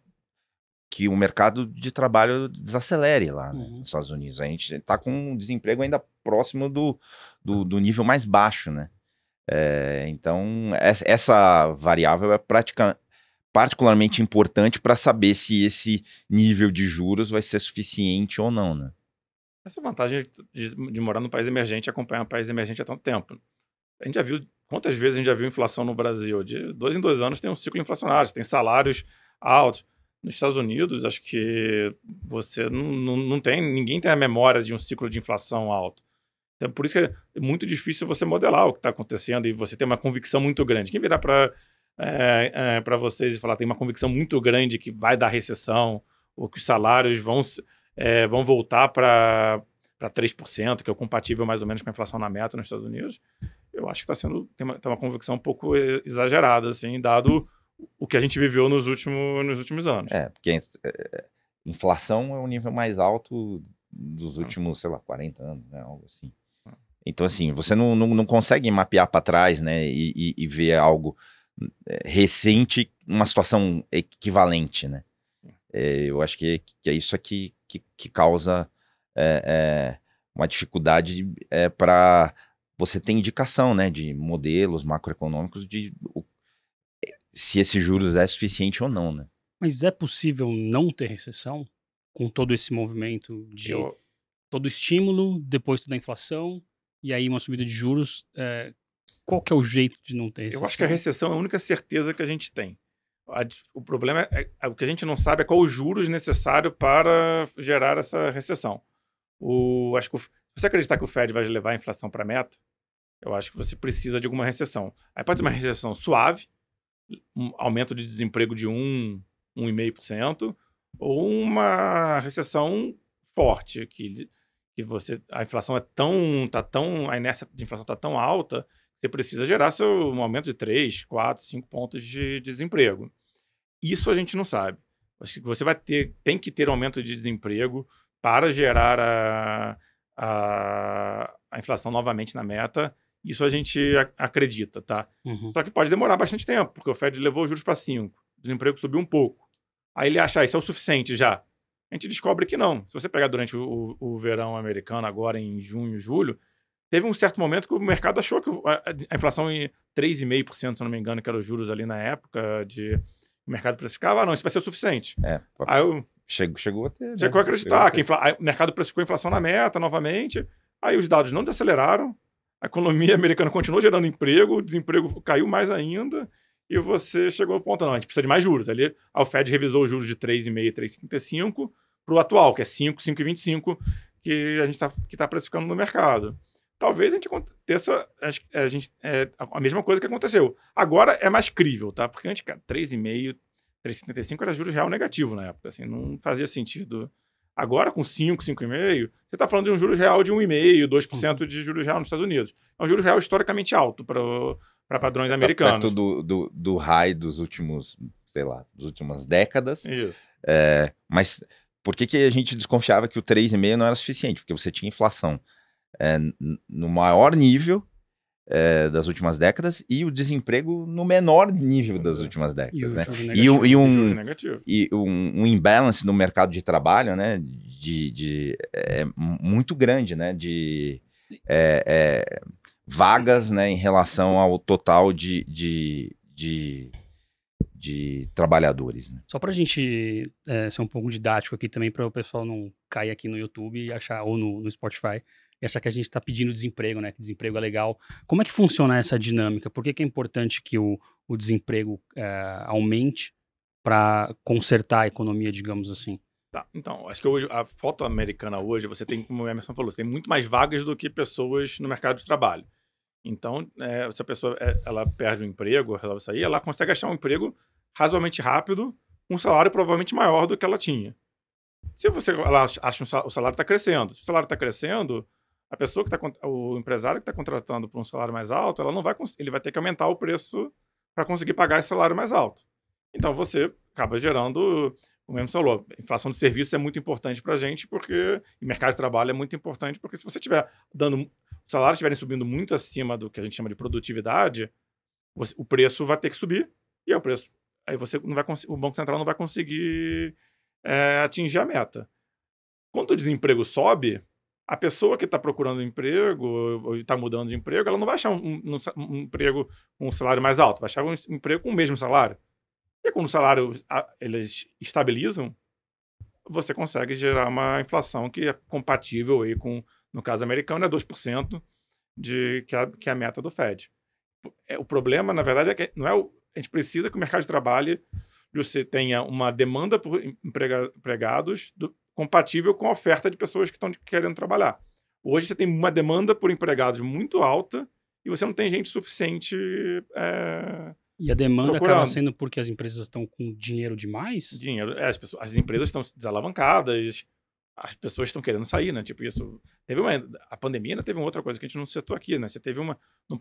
que o mercado de trabalho desacelere lá né, uhum. nos Estados Unidos. A gente está com um desemprego ainda próximo do, do, do nível mais baixo, né? É, então, essa variável é pratica, particularmente importante para saber se esse nível de juros vai ser suficiente ou não, né?
Essa vantagem de, de morar num país emergente e acompanhar um país emergente há tanto tempo. A gente já viu, quantas vezes a gente já viu inflação no Brasil? De dois em dois anos tem um ciclo inflacionário, tem salários altos. Nos Estados Unidos, acho que você não, não, não tem, ninguém tem a memória de um ciclo de inflação alto. Então, por isso que é muito difícil você modelar o que está acontecendo e você ter uma convicção muito grande. Quem virar para é, eh, é eh, para vocês e falar tem uma convicção muito grande que vai dar recessão, ou que os salários vão, é, vão voltar para 3%, que é o compatível mais ou menos com a inflação na meta nos Estados Unidos, eu acho que está sendo tem uma, tem uma convicção um pouco eh, exagerada, assim, dado o que a gente viveu nos, último, nos últimos anos. É,
porque é, inflação é o nível mais alto dos ah. últimos, sei lá, 40 anos, né? Algo assim. Ah. Então, assim, você não, não, não consegue mapear para trás, né? E, e, e, ver algo recente, uma situação equivalente, né? É, eu acho que, que é isso aqui que, que causa é, é, uma dificuldade é, eh, para você ter indicação né, de modelos macroeconômicos de o, se esses juros é suficiente ou não. Né?
Mas é possível não ter recessão com todo esse movimento de Eu... todo estímulo, depois toda a inflação e aí uma subida de juros? É, qual que é o jeito de não ter recessão? Eu acho que a recessão
é a única certeza que a gente tem. A, o problema é, é, o que a gente não sabe é qual os juros necessário para gerar essa recessão. O, acho que o, você acreditar que o Fed vai levar a inflação para a meta, eu acho que você precisa de alguma recessão. Aí pode ser uma recessão suave, um aumento de desemprego de 1, 1,5%, ou uma recessão forte, que, que você a inflação é tão, tá tão, a inércia de inflação está tão alta, você precisa gerar seu, um aumento de 3, 4, 5 pontos de desemprego. Isso a gente não sabe. Acho que você vai ter, tem que ter aumento de desemprego para gerar a, a, a inflação novamente na meta. Isso a gente acredita, tá? Uhum. Só que pode demorar bastante tempo, porque o Fed levou os juros para 5, o desemprego subiu um pouco. Aí ele acha, ah, isso é o suficiente já. A gente descobre que não. Se você pegar durante o, o verão americano, agora em junho, julho, teve um certo momento que o mercado achou que a, a inflação em 3,5%, se não me engano, que eram os juros ali na época de o mercado precificava, ah, não, isso vai ser o suficiente.
É, aí eu, chegou, chegou a ter. Né? Chegou né? a acreditar. Chegou
a ter. o mercado precificou a inflação na meta novamente. Aí os dados não desaceleraram. A economia americana continuou gerando emprego, o desemprego caiu mais ainda. E você chegou ao ponto, não, a gente precisa de mais juros. Ali, a Fed revisou os juros de 3,5, 3,55 para o atual, que é 5, 5,25, que a gente está tá precificando no mercado talvez a gente aconteça a, a gente, é, a mesma coisa que aconteceu. Agora é mais crível, tá? Porque antes, cara, 3,5, 3,75 era juros real negativo na época, assim, não fazia sentido. Agora, com 5, 5,5, você está falando de um juros real de 1,5, 2% de juros real nos Estados Unidos. É um juros real historicamente alto para padrões tá americanos. Perto
do, do, do high dos últimos, sei lá, das últimas décadas. Isso. É, mas por que, que a gente desconfiava que o 3,5 não era suficiente? Porque você tinha inflação é, no maior nível é, das últimas décadas e o desemprego no menor nível das últimas décadas, e né? e, e, um, e um, um, imbalance no mercado de trabalho, né? De, de é, é muito grande, né? De é, é, vagas, né? Em relação ao total de, de, de, de trabalhadores. Né?
Só para a gente é, ser um pouco didático aqui também para o pessoal não cair aqui no YouTube e achar ou no, no Spotify e achar que a gente está pedindo desemprego, né? Que desemprego é legal. Como é que funciona essa dinâmica? Por que, que é importante que o, o desemprego é, aumente para consertar a economia, digamos assim?
Tá, então, acho que hoje a foto americana hoje, você tem, como o Emerson falou, você tem muito mais vagas do que pessoas no mercado de trabalho. Então, é, se a pessoa é, ela perde o um emprego, resolve sair, ela consegue achar um emprego razoavelmente rápido, um salário provavelmente maior do que ela tinha. Se você ela acha um salário, o salário está crescendo, se o salário está crescendo, a pessoa que está o empresário que está contratando por um salário mais alto, ela não vai ele vai ter que aumentar o preço para conseguir pagar esse salário mais alto. Então você acaba gerando, o mesmo falou, inflação de serviço é muito importante para a gente porque e mercado de trabalho é muito importante porque se você tiver dando os salários estiverem subindo muito acima do que a gente chama de produtividade, você, o preço vai ter que subir e é o preço aí você não vai o banco central não vai conseguir é, atingir a meta. Quando o desemprego sobe, a pessoa que está procurando emprego ou está mudando de emprego, ela não vai achar um, um, um, emprego com um salário mais alto, vai achar um emprego com o mesmo salário. E quando o salário a, eles estabilizam, você consegue gerar uma inflação que é compatível aí com, no caso americano, é 2% de, que, é, que é a meta do Fed. É, o problema, na verdade, é que não é o, a gente precisa que o mercado de trabalho você tenha uma demanda por empregados do, compatível com a oferta de pessoas que estão querendo trabalhar. Hoje você tem uma demanda por empregados muito alta e você não tem gente suficiente. É, e a demanda procurando. acaba sendo porque as empresas estão com dinheiro demais? Dinheiro. É, as, pessoas, as empresas estão desalavancadas, as pessoas estão querendo sair, né? Tipo, isso. Teve uma. A pandemia né, teve uma outra coisa que a gente não citou aqui, né? Você teve uma.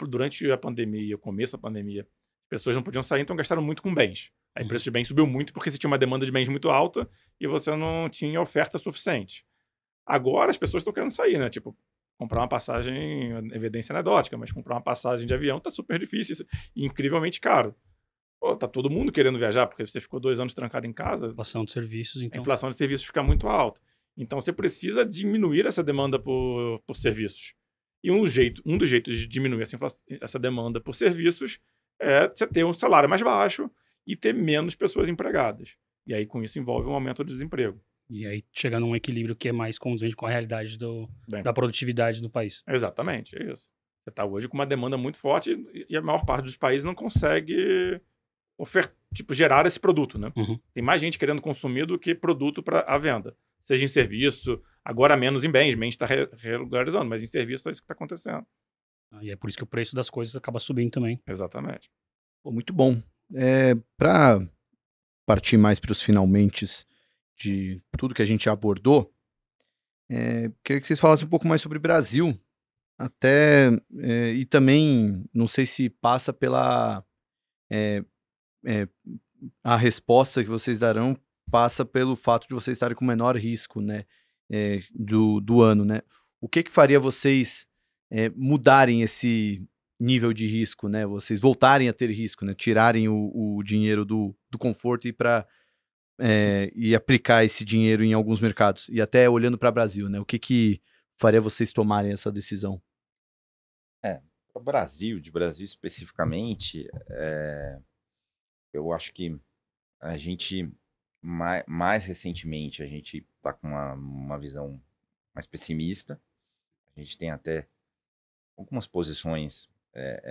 durante a pandemia, o começo da pandemia, pessoas não podiam sair, então gastaram muito com bens. Aí o uhum. preço de bens subiu muito porque você tinha uma demanda de bens muito alta e você não tinha oferta suficiente. Agora as pessoas estão querendo sair, né? Tipo, comprar uma passagem, evidência anedótica, mas comprar uma passagem de avião está super difícil e é incrivelmente caro. Pô, tá todo mundo querendo viajar porque você ficou dois anos trancado em casa. Inflação de serviços, então. A inflação de serviços fica muito alta. Então você precisa diminuir essa demanda por, por serviços. E um, jeito, um dos jeitos de diminuir essa, essa demanda por serviços é você ter um salário mais baixo e ter menos pessoas empregadas. E aí, com isso, envolve um aumento do desemprego.
E aí chegar num equilíbrio que é mais conduzente com a realidade do, Bem, da produtividade do país. Exatamente,
é isso. Você está hoje com uma demanda muito forte e a maior parte dos países não consegue ofertar, tipo, gerar esse produto, né? Uhum. Tem mais gente querendo consumir do que produto para a venda. Seja em serviço, agora menos em bens, bens está re regularizando, mas em serviço é isso que está acontecendo.
Ah, e é por isso que o preço das coisas acaba subindo também. Exatamente.
Pô, muito bom. É, eh, para partir mais para os finalmente de tudo que a gente abordou, é, queria que vocês falassem um pouco mais sobre o Brasil. Até, é, e também, não sei se passa pela. É, a resposta que vocês darão passa pelo fato de vocês estarem com menor risco né, do, do ano. Né? O que, que faria vocês é, mudarem esse nível de risco, né? Vocês voltarem a ter risco, né? Tirarem o, o dinheiro do, do conforto e para é, uhum. eh, e aplicar esse dinheiro em alguns mercados e até olhando para o Brasil, né? O que que faria vocês tomarem essa decisão?
É, para o Brasil, de Brasil especificamente, é, eu acho que a gente mais, mais recentemente a gente está com uma, uma visão mais pessimista. A gente tem até algumas posições é,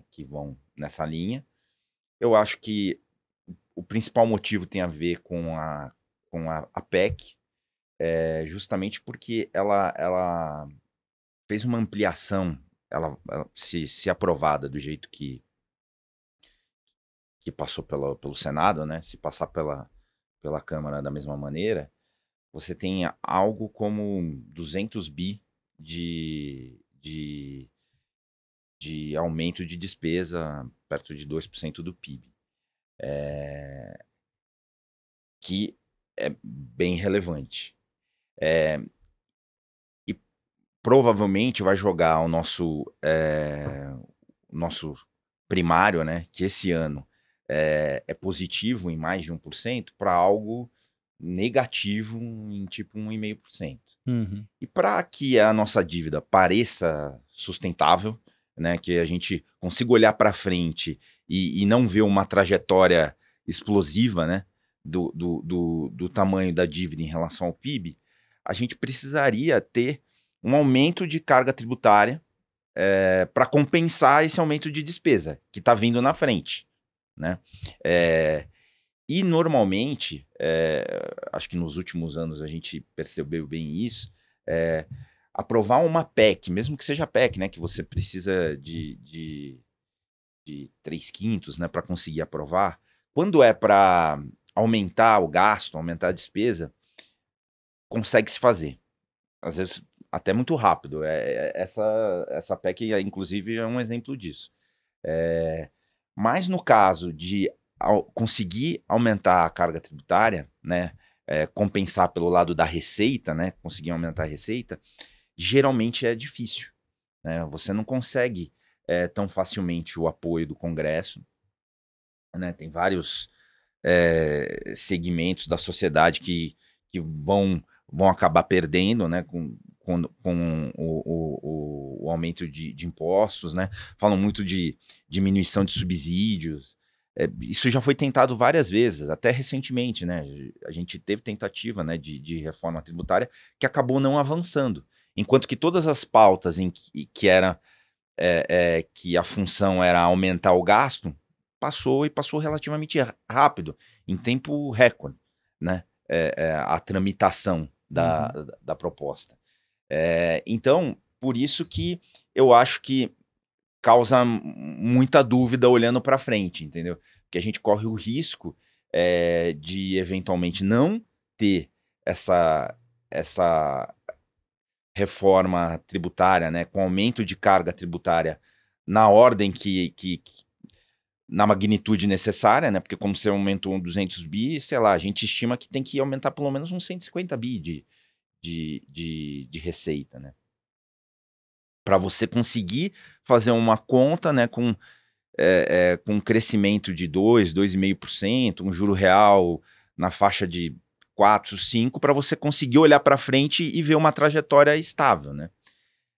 é, que vão nessa linha. Eu acho que o principal motivo tem a ver com a, com a, a PEC, é, eh, justamente porque ela, ela fez uma ampliação, ela, ela se, se aprovada do jeito que, que passou pela, pelo Senado, né? Se passar pela, pela Câmara da mesma maneira, você tem algo como 200 bi de, de de aumento de despesa perto de 2% do PIB, é, eh, que é bem relevante. É, e provavelmente vai jogar o nosso, é, nosso primário, né, que esse ano é, é positivo em mais de 1%, para algo negativo em tipo 1,5%. Uhum. E para que a nossa dívida pareça sustentável, né? Que a gente consiga olhar para frente e, e, não ver uma trajetória explosiva, né? Do, do, do, do tamanho da dívida em relação ao PIB, a gente precisaria ter um aumento de carga tributária é, eh, para compensar esse aumento de despesa que está vindo na frente, né? É, e normalmente, é, acho que nos últimos anos a gente percebeu bem isso, aprovar uma PEC, mesmo que seja PEC, né, que você precisa de, de, de três quintos né, para conseguir aprovar, quando é para aumentar o gasto, aumentar a despesa, consegue-se fazer. Às vezes, até muito rápido. É, é essa, essa PEC, inclusive, é um exemplo disso. É, mas no caso de ao, conseguir aumentar a carga tributária, né, é, compensar pelo lado da receita, né, conseguir aumentar a receita, geralmente é difícil. Né? Você não consegue é, tão facilmente o apoio do Congresso. Né? Tem vários é, segmentos da sociedade que, que vão, vão acabar perdendo né? com, com, com o, o, o, aumento de, de impostos. Né? Falam muito de diminuição de subsídios. É, isso já foi tentado várias vezes, até recentemente, né? A gente teve tentativa né, de, de reforma tributária que acabou não avançando. Enquanto que todas as pautas em que, que era é, é, que a função era aumentar o gasto, passou e passou relativamente rápido, em tempo recorde, né? É, é, a tramitação da, uhum. da, da, proposta. É, então, por isso que eu acho que causa muita dúvida olhando para frente, entendeu? Porque a gente corre o risco é, de eventualmente não ter essa, essa reforma tributária, né, com aumento de carga tributária na ordem que, que, que na magnitude necessária, né? Porque como você aumentou 200 bi, sei lá, a gente estima que tem que aumentar pelo menos uns 150 bi de, de, de, de receita, né? Para você conseguir fazer uma conta, né, com, é, é, com um crescimento de 2, 2,5%, um juro real na faixa de quatro, cinco, para você conseguir olhar para frente e ver uma trajetória estável, né?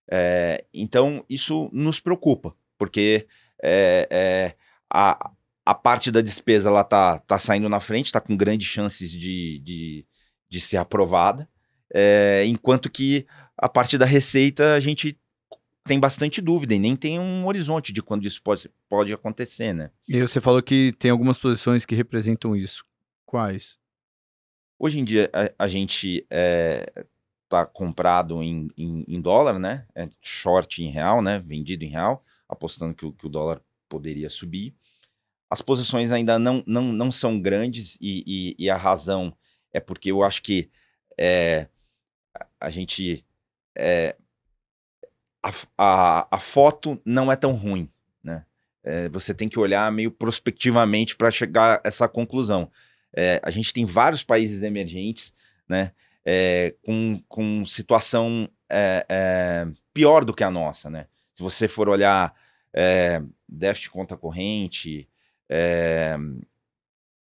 É, então, isso nos preocupa, porque é, é, a, a parte da despesa ela tá, tá saindo na frente, está com grandes chances de, de, de ser aprovada, é, enquanto que a parte da receita a gente tem bastante dúvida e nem tem um horizonte de quando isso pode, pode acontecer, né?
E você falou que tem algumas posições que representam isso. Quais?
Hoje em dia a, a gente é, tá comprado em, em, em, dólar, né? É short em real, né? Vendido em real, apostando que, que o dólar poderia subir. As posições ainda não, não, não são grandes e, e, e a razão é porque eu acho que é, a gente. É, a, a, a foto não é tão ruim, né? É, você tem que olhar meio prospectivamente para chegar a essa conclusão. É, a gente tem vários países emergentes, né? É, com, com situação é, é pior do que a nossa, né? Se você for olhar é, déficit de conta corrente, é,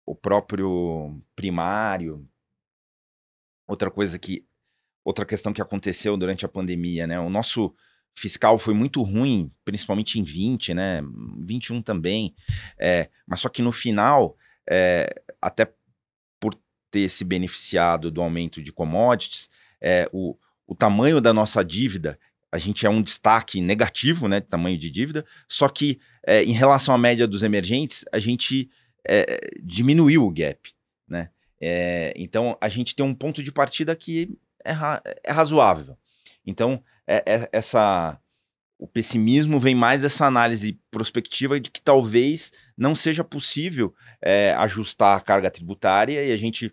o próprio primário, outra coisa que outra questão que aconteceu durante a pandemia, né? O nosso fiscal foi muito ruim, principalmente em 20, né? 21 também. É, mas só que no final, é, até por ter se beneficiado do aumento de commodities, é, o, o tamanho da nossa dívida, a gente é um destaque negativo, né, de tamanho de dívida, só que é, em relação à média dos emergentes, a gente é, diminuiu o gap, né? É, então, a gente tem um ponto de partida que é, ra é razoável. Então, é, é, essa, o pessimismo vem mais dessa análise prospectiva de que talvez não seja possível é, ajustar a carga tributária e a gente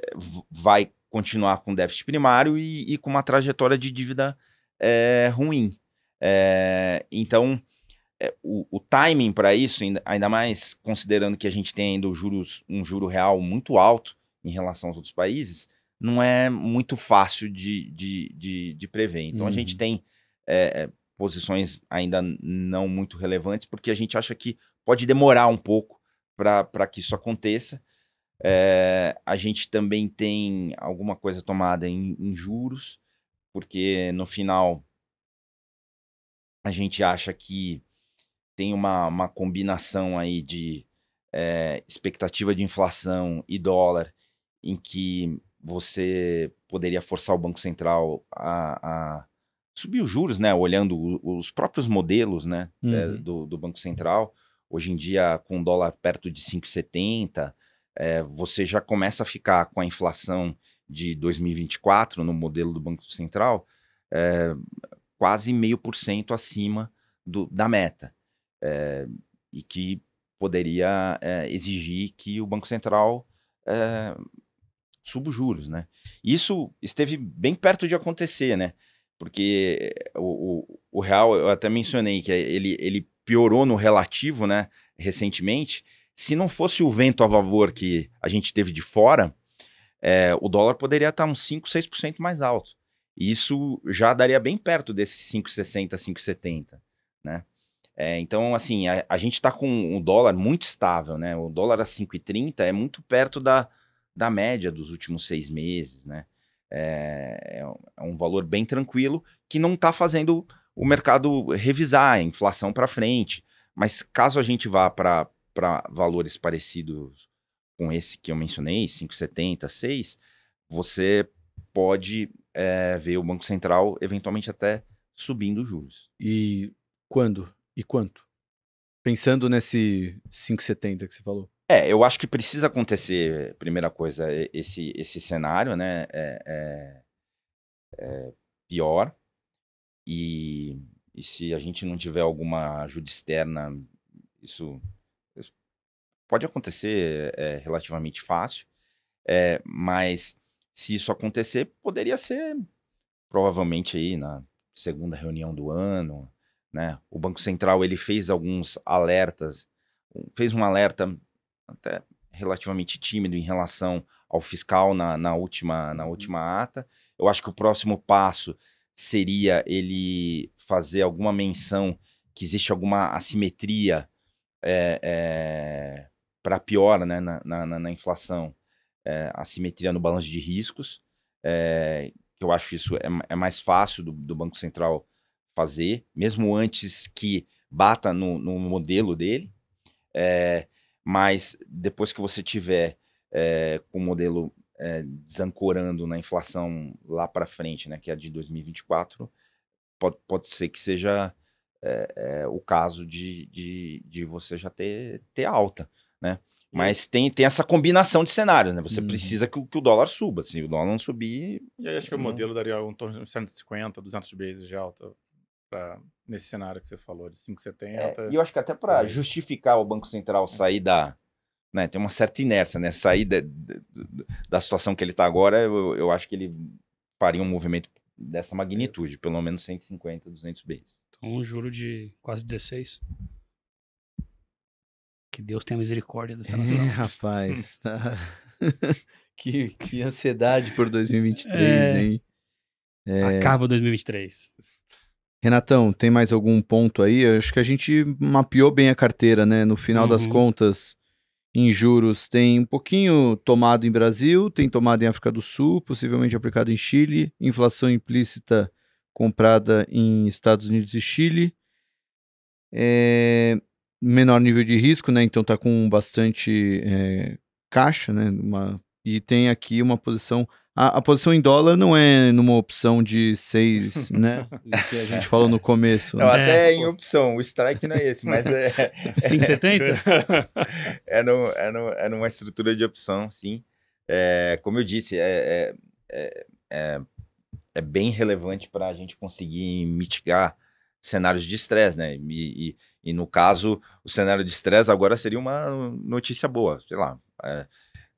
eh, vai continuar com déficit primário e, e com uma trajetória de dívida é, ruim. É, então, o, o, timing para isso, ainda mais considerando que a gente tem ainda juros, um juro real muito alto em relação aos outros países, não é muito fácil de, de, de, de prever. Então, uhum. a gente uhum. tem posições ainda não muito relevantes, porque a gente acha que pode demorar um pouco para que isso aconteça. É, a gente também tem alguma coisa tomada em, em, juros, porque no final a gente acha que tem uma, uma combinação aí de é, expectativa de inflação e dólar, em que você poderia forçar o Banco Central a, a subir os juros, né? Olhando os próprios modelos né? Eh, uhum. É, do, do Banco Central. Hoje em dia, com o dólar perto de 5,70, é, eh, você já começa a ficar com a inflação de 2024 no modelo do Banco Central é, quase meio por cento acima do, da meta. É, e que poderia é, exigir que o Banco Central é, suba os juros, né? Isso esteve bem perto de acontecer, né? Porque o, o, o real, eu até mencionei que ele, ele piorou no relativo, né, recentemente, se não fosse o vento a favor que a gente teve de fora, é, o dólar poderia estar tá uns 5, 6% mais alto. E isso já daria bem perto desses 5,60, 5,70, né? É, então, assim, a, a gente está com o dólar muito estável, né? O dólar a 5,30 é muito perto da, da média dos últimos seis meses, né? É, é um é valor bem tranquilo que não está fazendo o mercado revisar a inflação para frente. Mas caso a gente vá para valores parecidos com esse que eu mencionei, 5,70, 6, você pode é, ver o Banco Central eventualmente até subindo os juros. E quando? E
quanto? Pensando nesse 5,70 que você falou.
É, eu acho que precisa acontecer, primeira coisa, esse, esse cenário, né? É, é, é pior. E, e se a gente não tiver alguma ajuda externa, isso, isso pode acontecer é, relativamente fácil, é, mas se isso acontecer, poderia ser provavelmente aí na segunda reunião do ano, né? O Banco Central ele fez alguns alertas, fez um alerta até relativamente tímido em relação ao fiscal na, na última na uhum. última ata. Eu acho que o próximo passo seria ele fazer alguma menção que existe alguma assimetria é, eh, é, eh, para pior né, na, na, na inflação, é, assimetria no balanço de riscos, que eu acho que isso é, é, mais fácil do, do, Banco Central fazer, mesmo antes que bata no, no modelo dele, mas depois que você tiver com o modelo é, desancorando na inflação lá para frente, né, que é a de 2024, pode, pode ser que seja é, é, o caso de, de, de, você já ter, ter alta, né? Mas uhum. tem, tem essa combinação de cenários, né? Você uhum. precisa que, que, o dólar suba. Se o dólar não subir.
E aí acho que não... o modelo daria um torno de 150, 200 bases de alta pra, nesse cenário que você falou, de 5,70.
É, e eu acho que até para justificar o Banco Central sair da, né, tem uma certa inércia, né? Sair de, de, de, da situação que ele está agora, eu, eu, acho que ele faria um movimento dessa magnitude, pelo menos 150, 200 bens.
Então, um juro de quase 16.
Que Deus tenha misericórdia
dessa é, nação. É, rapaz,
tá...
que, que ansiedade por 2023, é... hein? É... Acaba 2023. Renatão, tem mais algum ponto aí? Eu acho que a gente mapeou bem a carteira, né? No final uhum. das contas, em juros tem um pouquinho tomado em Brasil, tem tomado em África do Sul, possivelmente aplicado em Chile, inflação implícita comprada em Estados Unidos e Chile. É, menor nível de risco, né? Então tá com bastante é, caixa, né? Uma, e tem aqui uma posição a, a, posição em dólar não é numa opção de seis, né? que a gente falou no começo. Não, né? até é,
em opção. O strike não é esse, mas é. 5,70? É, é, no, é, no, é numa estrutura de opção, sim. É, como eu disse, é, é, é, é bem relevante para a gente conseguir mitigar cenários de estresse, né? E, e, e, no caso, o cenário de estresse agora seria uma notícia boa, sei lá. É,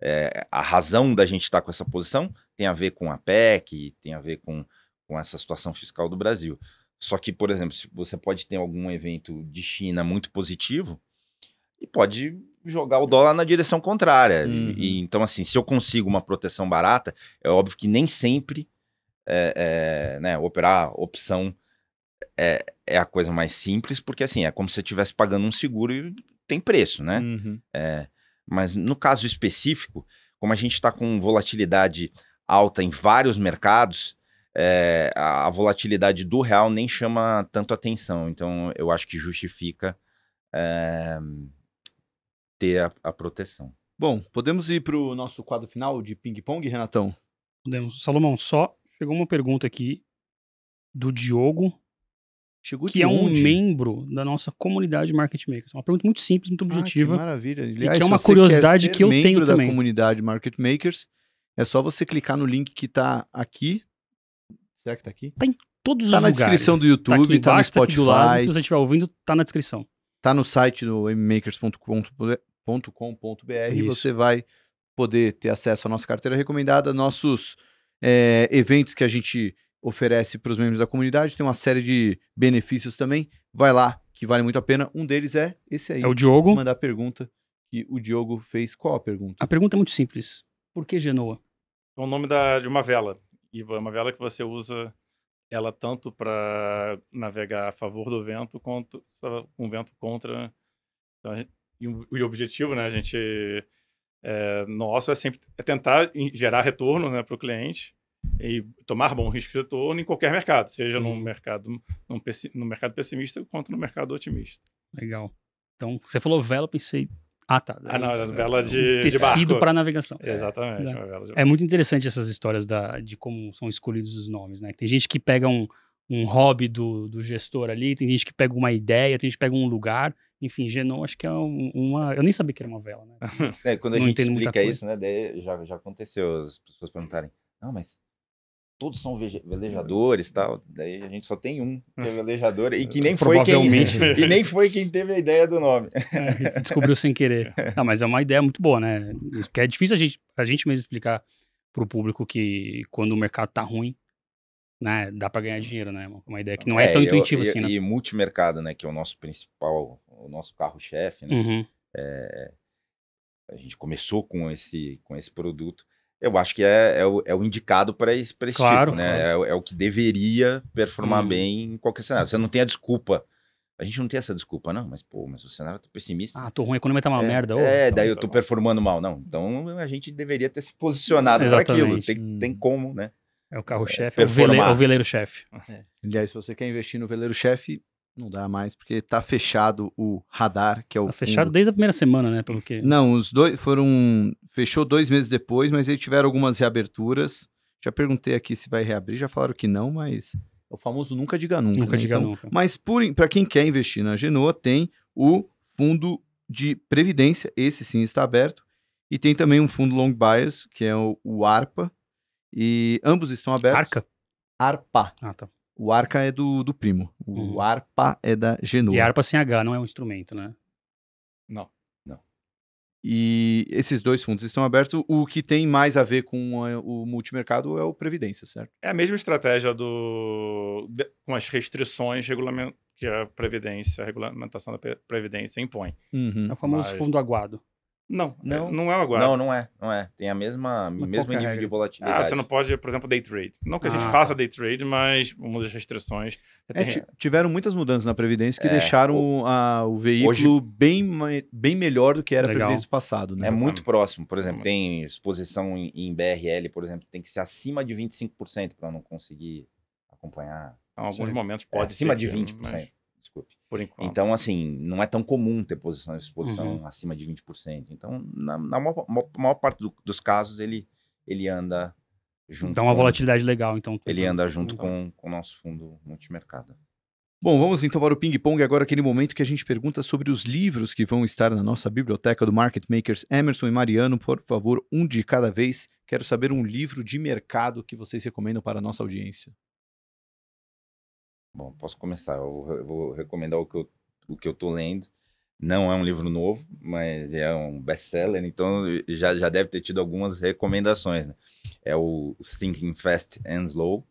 é, a razão da gente estar tá com essa posição tem a ver com a PEC, tem a ver com, com essa situação fiscal do Brasil. Só que, por exemplo, você pode ter algum evento de China muito positivo e pode jogar o dólar na direção contrária. Uhum. E, então, assim, se eu consigo uma proteção barata, é óbvio que nem sempre é, é, né, operar opção é, é, a coisa mais simples, porque assim, é como se você estivesse pagando um seguro e tem preço, né? Uhum. É, mas no caso específico, como a gente está com volatilidade alta em vários mercados, é, a, volatilidade do real nem chama tanto atenção. Então, eu acho que justifica é, ter a, a, proteção. Bom, podemos
ir para o nosso quadro final de ping-pong, Renatão?
Podemos. Salomão, só chegou uma pergunta aqui do Diogo, Chegou que é um membro da nossa comunidade Market Makers. É uma pergunta muito simples, muito objetiva. Ah, que maravilha. Aliás, e que é uma curiosidade que eu tenho também. membro da
comunidade Market Makers, é só você clicar no link que tá aqui. Será que tá aqui? Tá em todos tá os lugares. Tá na descrição do tá YouTube, tá, embaixo, tá no Spotify. Tá do lado, se você
estiver ouvindo, tá na descrição.
Tá no site do mmakers.com.br e você vai poder ter acesso à nossa carteira recomendada, nossos é, eventos que a gente oferece para os membros da comunidade, tem uma série de benefícios também. Vai lá, que vale muito a pena. Um deles é esse aí. É o Diogo. Vou mandar a pergunta e o Diogo fez. Qual a pergunta? A pergunta
é muito simples. Por que Genoa?
É o nome da, de uma vela. E é uma vela que você usa ela tanto para navegar a favor do vento quanto com um vento contra. Então, gente, e, o, e, o, objetivo, né, a gente é, nosso é sempre é tentar gerar retorno, né, para o cliente e tomar bom risco de retorno em qualquer mercado, seja no uhum. mercado no, no mercado pessimista quanto no mercado otimista.
Legal. Então, você falou vela, pensei ah, tá. Ah, não, é é vela de, um tecido para navegação. Exatamente. É. é. muito interessante essas histórias da, de como são escolhidos os nomes, né? Tem gente que pega um, um hobby do, do gestor ali, tem gente que pega uma ideia, tem gente que pega um lugar. Enfim, Genon, acho que é um, uma. Eu nem sabia que era uma vela, né? É, quando a gente explica isso,
né? já, já aconteceu as pessoas perguntarem: não, mas todos são uhum. velejadores tal. Daí a gente só tem um que uhum. é velejador e que nem foi quem e nem foi quem teve a ideia do nome. É, descobriu
sem querer. Não, mas é uma ideia muito boa, né? Porque é difícil a gente a gente mesmo explicar para o público que quando o mercado tá ruim, né, dá para ganhar dinheiro, né? Uma ideia que não é, é tão intuitiva assim, né?
E multimercado, né, que é o nosso principal, o nosso carro-chefe, né? Uhum. É, a gente começou com esse com esse produto eu acho que é, é, o, é o indicado para esse, pra esse tipo, claro, tipo, né? Claro. É, é, o que deveria performar hum. bem em qualquer cenário. Você não tem a desculpa. A gente não tem essa desculpa, não, mas pô, mas o cenário tá pessimista. Ah, tô ruim, a economia tá uma é, merda. Ô, é, tá daí eu tá tô performando mal. Não, então a gente deveria ter se posicionado para aquilo. Tem, tem hum. como, né? É o carro-chefe, é, é, o
é
veleiro-chefe. E é. Aliás, se você quer investir no veleiro-chefe, não dá mais, porque tá fechado o radar, que é o. Tá fechado fundo.
desde a primeira semana, né? Pelo que... Não,
os dois foram. Fechou dois meses depois, mas eles tiveram algumas reaberturas. Já perguntei aqui se vai reabrir, já falaram que não, mas. É o famoso nunca diga nunca. Nunca né? diga então, nunca. Mas para quem quer investir na Genoa, tem o fundo de previdência, esse sim está aberto. E tem também um fundo long bias, que é o, o ARPA. E ambos estão abertos. Arca? ARPA. Ah, tá. O arca é do, do primo. O uhum. arpa é da Genoa. E arpa sem H não
é um instrumento, né?
Não. Não. E esses dois fundos estão abertos. O que tem mais a ver com o multimercado é o Previdência, certo?
É a mesma estratégia do, de, com as restrições regulament, que a Previdência, a regulamentação da Previdência impõe. Uhum. É o famoso Mas... fundo
aguado. Não, é, não, não é o aguardo. Não, não é,
não é. Tem a mesma mas mesmo é nível regra. de volatilidade. Ah, você não pode, por exemplo, day trade. Não que a gente ah. faça tá. day trade, mas uma das restrições. É, é tem...
Tiveram muitas mudanças na previdência que é, deixaram o, a, o veículo hoje... bem, bem melhor do que era
a previdência do passado. Né? É muito próximo. Por exemplo, tem exposição em, em BRL, por exemplo, tem que ser acima de 25% para não conseguir acompanhar. Então, em alguns momentos pode é, acima ser. Acima de 20%. Mas desculpe. Por enquanto. Então, assim, não é tão comum ter posição exposição uhum. acima de 20%. Então, na, na maior, maior, parte do, dos casos, ele, ele anda junto. Então, uma volatilidade legal. Então, ele anda junto com, com o nosso fundo multimercado.
Bom, vamos então para o ping-pong agora, aquele momento que a gente pergunta sobre os livros que vão estar na nossa biblioteca do Market Makers Emerson e Mariano. Por favor, um de cada vez. Quero saber um livro de mercado que vocês recomendam para a nossa audiência.
Bom, posso começar. Eu vou, eu vou recomendar o que eu, o que eu tô lendo. Não é um livro novo, mas é um best-seller, então já, já deve ter tido algumas recomendações. Né? É o Thinking Fast and Slow.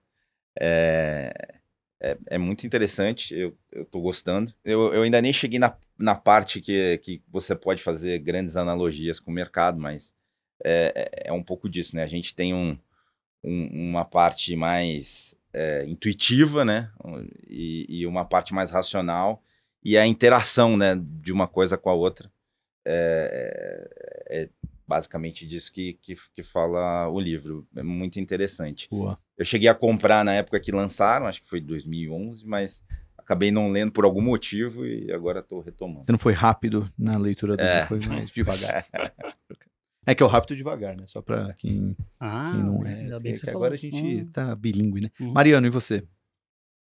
É, é, é muito interessante, eu, estou gostando. Eu, eu ainda nem cheguei na, na parte que, que você pode fazer grandes analogias com o mercado, mas é, é, é um pouco disso, né? A gente tem um, um uma parte mais é, intuitiva, né? E, e, uma parte mais racional e a interação, né, de uma coisa com a outra. É, é, é basicamente disso que, que, que, fala o livro. É muito interessante. Boa. Eu cheguei a comprar na época que lançaram, acho que foi 2011, mas acabei não lendo por algum motivo e agora estou retomando.
Você não foi rápido na leitura dele, é. foi mais devagar.
É que é o rápido
devagar, né? Só para é. quem, ah, quem, não é. Ainda né? bem que, que agora a gente hum.
tá bilíngue, né? Uhum. Mariano, e você?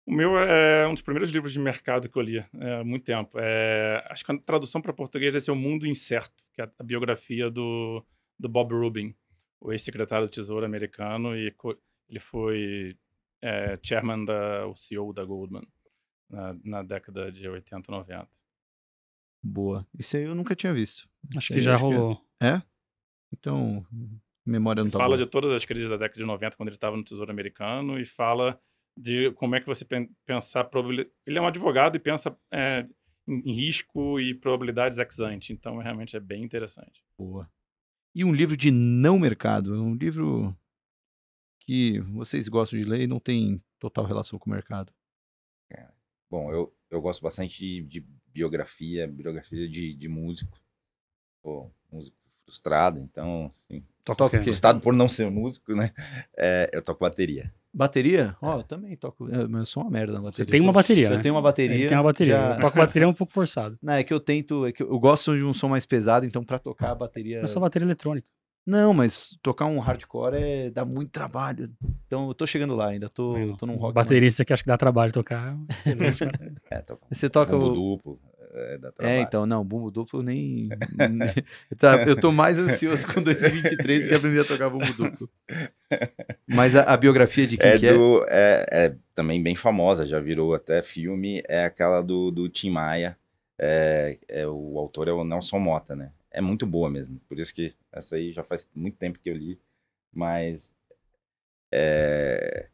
O meu é um dos primeiros livros de mercado que eu li é, há muito tempo. É, acho que a tradução para português é ser O Mundo Incerto, que é a biografia do, do Bob Rubin, o ex-secretário do Tesouro americano, e ele foi é, chairman da, o CEO da Goldman na, na década de 80, 90.
Boa. Isso aí eu nunca tinha visto. Acho que, acho que já rolou. É? Então, memória não tá Fala boa.
de todas as crises da década de 90, quando ele estava no Tesouro Americano, e fala de como é que você pensar... Probabil... Ele é um advogado e pensa é, em risco e probabilidades ex ante. Então, realmente é bem interessante. Boa.
E um livro de não mercado, é um livro que vocês gostam de ler e não tem total relação com o mercado.
É. Bom, eu, eu gosto bastante de, de biografia, biografia de, de músico. Pô, músico frustrado, então, assim, frustrado por não ser músico, né? É, eu toco bateria.
Bateria? Ó, é. eu também toco. É, eu, sou uma merda na bateria. Você tem uma bateria. Eu, né? tenho uma bateria. É, tem uma bateria. Já... toco bateria um pouco forçado. Não, é que eu tento. É que eu gosto de um som mais pesado, então para tocar a bateria. Mas só bateria eletrônica. Não, mas tocar um hardcore é, dá muito trabalho. Então eu tô chegando lá ainda, tô, tô num rock. Baterista
mais. que acha que dá trabalho tocar. É excelente. é, toca. Você toca o.
Duplo é, dá é, trabalho. É, então, não, bumbo duplo nem. Tá, eu tô mais ansioso com 2023 que aprender a tocar
bumbo duplo. Mas a, a biografia de quem é, que é? do, é? é? é? também bem famosa, já virou até filme, é aquela do, do Tim Maia. É, é, o autor é o Nelson Mota, né? É muito boa mesmo. Por isso que essa aí já faz muito tempo que eu li, mas é,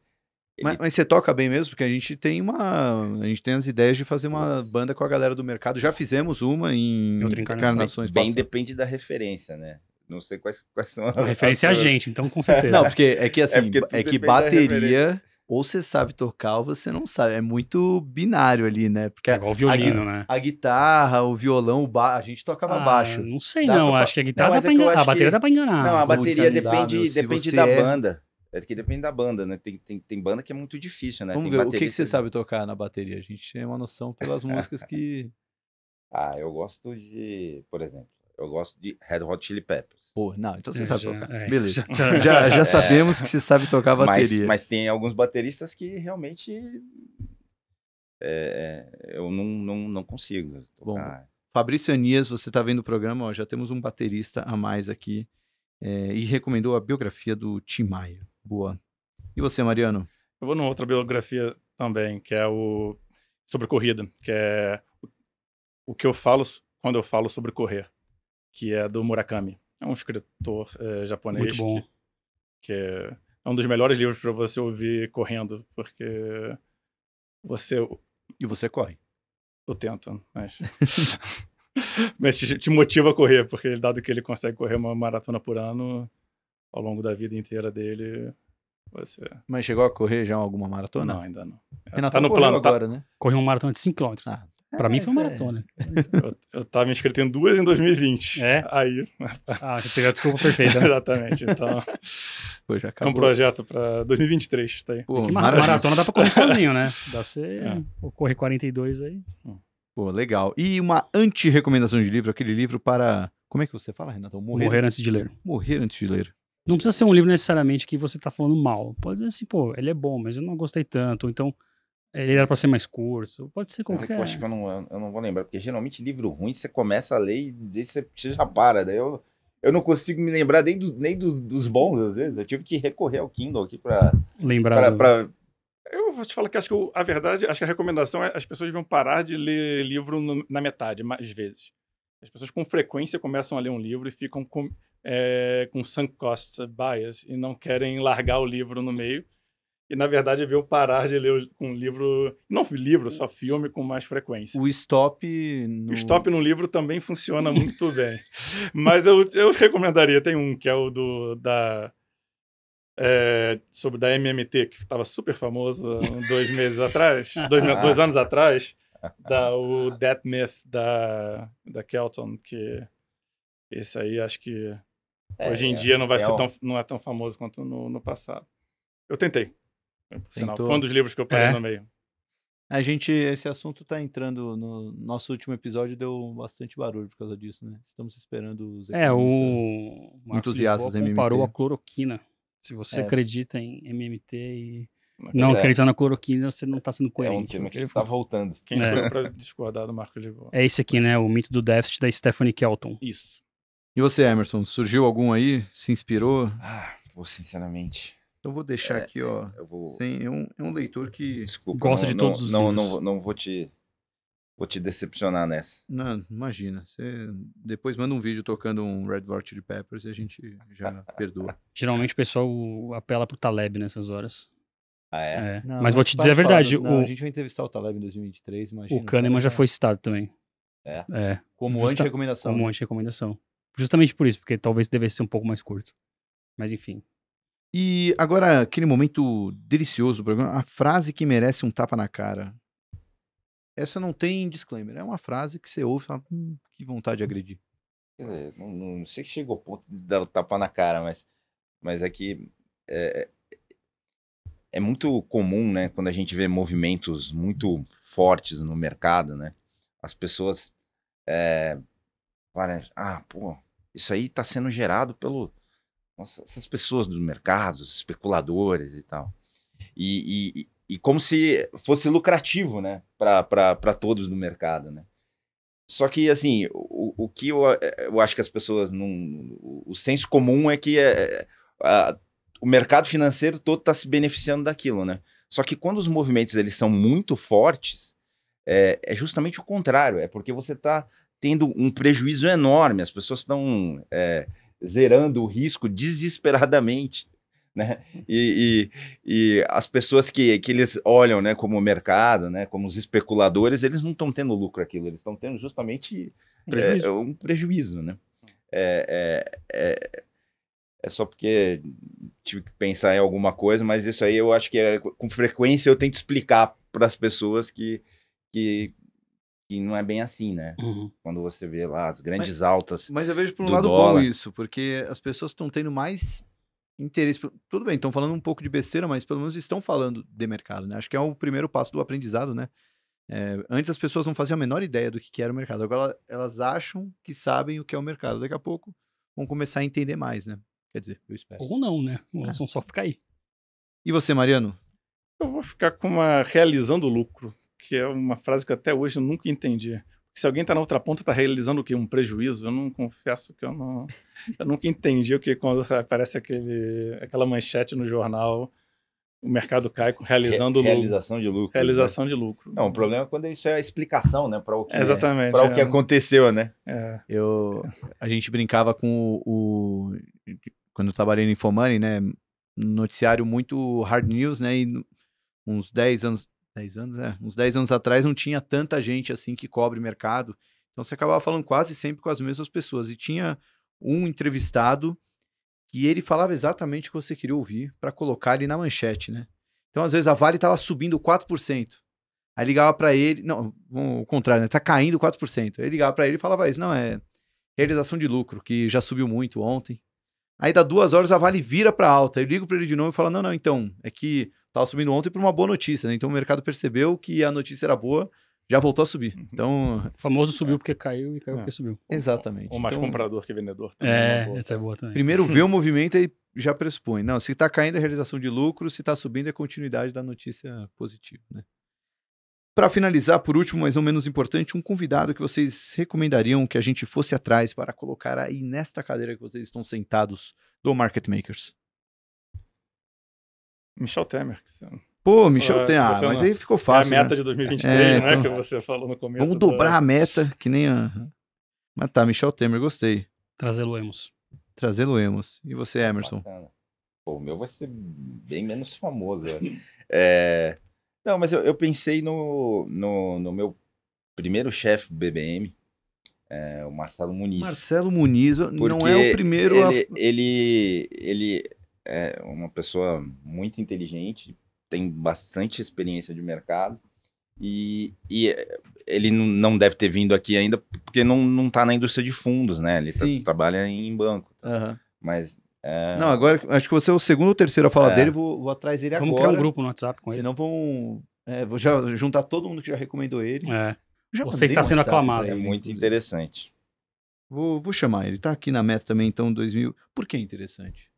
ele... Mas, mas, você
toca bem mesmo? Porque a gente tem uma. A gente tem as ideias de fazer uma Nossa. banda com a galera do mercado. Já fizemos uma em encarnações encarnação. Bem
depende da referência, né? Não sei quais, quais são as. A
referência é a gente, então com certeza. Não, porque é que é assim, é, é que bateria. Ou você sabe tocar ou você não sabe. É muito binário ali, né? Porque é igual o violino, a, né? A guitarra, o violão, o ba... a gente tocava ah, baixo. Não sei, dá não. Pra... Acho que a guitarra não, dá é pra enganar. A bateria que... dá pra enganar. Não, a bateria depende, depende da é banda.
É que depende da banda, né? Tem, tem, tem banda que é muito difícil, né? Vamos tem ver, o que, que você
sabe tocar na bateria? A gente tem uma noção pelas músicas que...
ah, eu gosto de... Por exemplo, eu gosto de Red Hot Chili Peppers. Pô, não, então você é, sabe já, tocar. É, então Beleza. Já, já, já é. sabemos é, que você sabe tocar bateria. Mas, mas, tem alguns bateristas que realmente é, é, eu não, não, não consigo tocar.
Bom, Fabrício Anias, você está vendo o programa, ó, já temos um baterista a mais aqui e recomendou a biografia do Tim Maia. Boa. E você, Mariano?
Eu vou numa outra biografia também, que é o sobre corrida, que é o que eu falo quando eu falo sobre correr, que é do Murakami. É um escritor é, japonês Muito bom. que, que é, um dos melhores livros para você ouvir correndo, porque você e você corre. Eu tento, mas mas te, te, motiva a correr, porque dado que ele consegue correr uma maratona por ano, ao longo da vida inteira dele você. Mas chegou a correr já alguma maratona? Não, ainda não. Renato é, tá então no plano tá agora, tá... né?
Correu um maratona de 5 km. Ah, pra é, mim foi uma é. maratona. É.
Eu, eu tava inscrito em duas em 2020. É? Aí. Ah, você pegou a desculpa perfeita. Né? Exatamente. Então. Pô, já acabou. É um projeto pra 2023. Tá aí. Pô, é maratona. maratona dá pra correr sozinho, né?
Dá pra você é. correr 42 aí.
Pô, legal. E uma
anti-recomendação de livro, aquele livro para.
Como é que você fala, Renato? Morrer, Morrer
antes de ler. Morrer antes de ler.
Não precisa ser um livro necessariamente que você está falando mal. Pode dizer assim, pô, ele é bom, mas eu não gostei tanto. então, é, ele era para ser mais curto. Pode ser qualquer. Mas é eu acho que
eu não, eu não vou lembrar, porque geralmente livro ruim, você começa a ler e você já para. Daí eu, eu não consigo me lembrar nem, do, nem dos, dos bons, às vezes. Eu tive que recorrer ao Kindle aqui para. Lembrar. Pra, do... pra...
Eu vou te falar que acho que eu, a verdade, acho que a recomendação é as pessoas vão parar de ler livro no, na metade, mais vezes. As pessoas com frequência começam a ler um livro e ficam com é, com sunk cost é, bias e não querem largar o livro no meio. E, na verdade, deviam é parar de ler um livro, não livro, só filme, com mais frequência. O stop. No... O stop no livro também funciona muito bem. Mas eu, eu recomendaria, tem um que é o do, da, é, sobre da MMT, que estava super famoso dois meses atrás, dois, dois, anos atrás, da, o Death Myth da, da Kelton, que esse aí acho que é, Hoje em é, dia não vai é ser tão, não é tão famoso quanto no, no passado. Eu tentei. É, sinal, foi um dos livros que eu parei é. no meio.
A gente, esse assunto está entrando no nosso último episódio, deu bastante barulho por causa disso, né? Estamos esperando os É, o Marcos entusiastas Lisboa
Parou a cloroquina. Se você é. acredita em MMT e Mas não acredita na
cloroquina, você não está sendo coerente. É um né? que está voltando. Quem é. foi para discordar do Marcos Lisboa?
É esse aqui, né?
O mito do déficit da Stephanie Kelton. Isso. E você, Emerson, surgiu algum aí? Se
inspirou? Ah, vou sinceramente.
Então vou deixar é, aqui, ó. É, eu vou... Sem, é, um, é um leitor que Desculpa, gosta não, de todos não, os não, livros. Não,
não, não vou te vou te decepcionar nessa. Não,
imagina. Você depois manda um vídeo tocando um Red Hot Chili Peppers e a gente já perdoa. Geralmente
o pessoal apela pro Taleb nessas horas. Ah, é? é. Não, mas, vou te dizer a verdade. Falando, o... a
gente vai entrevistar o Taleb em 2023, imagina. O Kahneman
então já foi citado também. É? É. Como anti-recomendação. Como né? anti-recomendação. Justamente por isso, porque talvez devesse ser um pouco mais curto.
Mas enfim. E agora, aquele momento delicioso do programa, a frase que merece um tapa na cara. Essa não tem disclaimer, é uma frase que você ouve e
fala, hum, que vontade de agredir. Dizer, não, não, sei se chegou ao ponto de dar o tapa na cara, mas, mas é que é, é, é muito comum, né, quando a gente vê movimentos muito fortes no mercado, né, as pessoas é, Parece, ah, pô, isso aí está sendo gerado pelo nossa, essas pessoas do mercado, os especuladores e tal. E, e, e como se fosse lucrativo, né, para todos do mercado, né? Só que, assim, o, o que eu, eu acho que as pessoas não. O senso comum é que é, a, o mercado financeiro todo está se beneficiando daquilo, né? Só que quando os movimentos eles são muito fortes, é, é justamente o contrário, é porque você está tendo um prejuízo enorme, as pessoas estão é, zerando o risco desesperadamente. Né? E, e, e, as pessoas que, que eles olham né, como mercado, né, como os especuladores, eles não estão tendo lucro aquilo, eles estão tendo justamente é, prejuízo. É, um prejuízo. Né? É, é, é, é, só porque tive que pensar em alguma coisa, mas isso aí eu acho que é, com frequência eu tento explicar para as pessoas que, que que não é bem assim, né? Uhum. Quando você vê lá as grandes mas, altas. Mas eu vejo por um lado dólar. bom isso,
porque as pessoas estão tendo mais interesse. Tudo bem, estão falando um pouco de besteira, mas pelo menos estão falando de mercado, né? Acho que é o primeiro passo do aprendizado, né? É, antes as pessoas não faziam a menor ideia do que, era o mercado. Agora elas acham que sabem o que é o mercado. Daqui a pouco vão começar a entender mais, né? Quer dizer, eu espero. Ou não, né? Elas é. só ficar aí.
E você, Mariano? Eu vou ficar com uma realizando lucro que é uma frase que até hoje eu nunca entendi. Se alguém está na outra ponta, está realizando o quê? Um prejuízo? Eu não confesso que eu não. Eu nunca entendi o que quando aparece aquele, aquela manchete no jornal o mercado cai realizando realização lucro. de lucro. Né? Realização né?
de lucro. Não, o problema é quando isso é a explicação, né, para o que é, Exatamente, é, o que é.
aconteceu, né? É. Eu a gente brincava com o, o quando eu trabalhei no Infomoney, né, noticiário muito hard news, né, e uns 10 anos 10 anos, é. Uns 10 anos atrás não tinha tanta gente assim que cobre mercado. Então você acabava falando quase sempre com as mesmas pessoas. E tinha um entrevistado que ele falava exatamente o que você queria ouvir para colocar ele na manchete, né? Então, às vezes, a Vale estava subindo 4%. Aí ligava para ele. Não, o contrário, né? Tá caindo 4%. Aí ligava para ele e falava isso. Não, é realização de lucro, que já subiu muito ontem. Aí dá duas horas a Vale vira para alta. Eu ligo para ele de novo e falo: não, não, então, é que estava subindo ontem por uma boa notícia, né? Então o mercado percebeu que a notícia era boa, já voltou a subir. Uhum. Então, o famoso subiu é. porque
caiu e caiu porque é. subiu. Exatamente. Ou mais então, comprador que vendedor É, é essa é boa também. Primeiro vê
o movimento e já pressupõe. Não, se está caindo é realização de lucro, se está subindo é continuidade da notícia positiva, né? Para finalizar, por último, mas não menos importante, um convidado que vocês recomendariam que a gente fosse atrás para colocar aí nesta cadeira que vocês estão sentados do Market Makers.
Michel Temer. Que você... Pô, Michel Temer, ah, ah mas aí ficou fácil. É a né? meta né? de 2023, é, né? Que você falou no começo. Vamos dobrar da...
a meta, que nem a. Mas tá, Michel Temer, gostei. Trazê-lo-emos. Trazê-lo-emos. E você, ah,
Emerson? Bacana. Pô, o meu vai ser bem menos famoso. é... Não, mas eu, eu pensei no, no, no meu primeiro chefe do BBM, é, o Marcelo Muniz. Marcelo Muniz não é o primeiro. Ele, a... ele, ele, é uma pessoa muito inteligente, tem bastante experiência de mercado. E, e ele não deve ter vindo aqui ainda porque não, não tá na indústria de fundos, né? Ele tá, Sim. trabalha em banco. Uhum. Mas é... Não, agora
acho que você é o segundo ou terceiro a falar é. dele,
vou, vou, atrás dele Vamos agora. Vamos criar um grupo
no WhatsApp com ele. Senão vão. É, vou já juntar todo mundo que já recomendou ele. É. Já você está sendo aclamado. É
muito interessante.
Vou, vou chamar ele. Está aqui na meta também, então, 2000. Por que é interessante?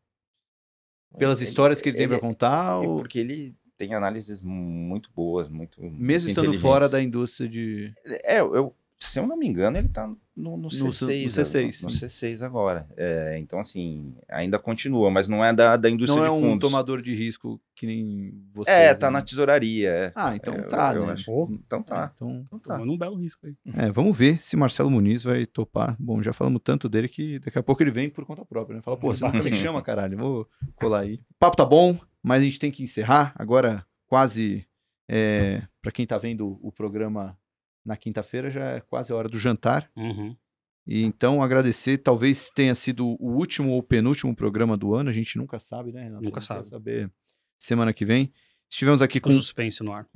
Pelas ele, histórias que ele, ele tem é para contar? Ou... Porque ele tem análises muito boas, muito. Mesmo muito estando fora da indústria de. É, eu se eu não me engano, ele está no, no, C6. No C6, no, no C6 agora. É, então, assim, ainda continua, mas não é da, da indústria não de fundos. Não é um
tomador de risco que nem você. É, tá né? na tesouraria. É. Ah, então é, tá, eu, né? Eu então tá. Ah, então, então tá. Tomando um belo risco aí.
É, vamos ver se Marcelo
Muniz vai topar. Bom, já falamos tanto dele que daqui a pouco ele vem por conta própria, né? Fala, pô, você não me chama, caralho, vou colar aí. O papo tá bom, mas a gente tem que encerrar. Agora, quase, é, para quem tá vendo o programa na quinta-feira já é quase a hora do jantar. Uhum. E então agradecer, talvez tenha sido o último ou penúltimo programa do ano, a gente nunca sabe, né, Renato? Nunca sabe. saber semana que vem. Estivemos aqui com. com suspense no ar.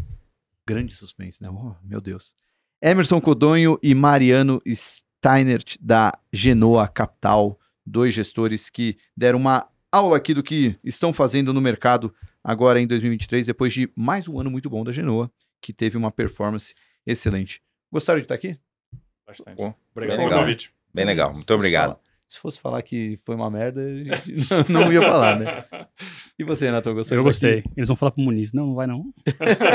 Grande suspense, né? Oh, meu Deus. Emerson Codonho e Mariano Steinert, da Genoa Capital, dois gestores que deram uma aula aqui do que estão fazendo no mercado agora em 2023, depois de mais um ano muito bom da Genoa, que teve uma performance Excelente. Gostaram de estar aqui? Bastante. Bom,
obrigado pelo convite. Bem legal, muito
obrigado. Se fosse falar que foi uma merda, não, não ia falar, né? E você, Renato, gostou? Eu gostei. Aqui?
Eles vão falar pro Muniz. Não, não vai não.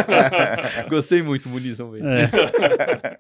gostei muito, Muniz, vamos ver. É.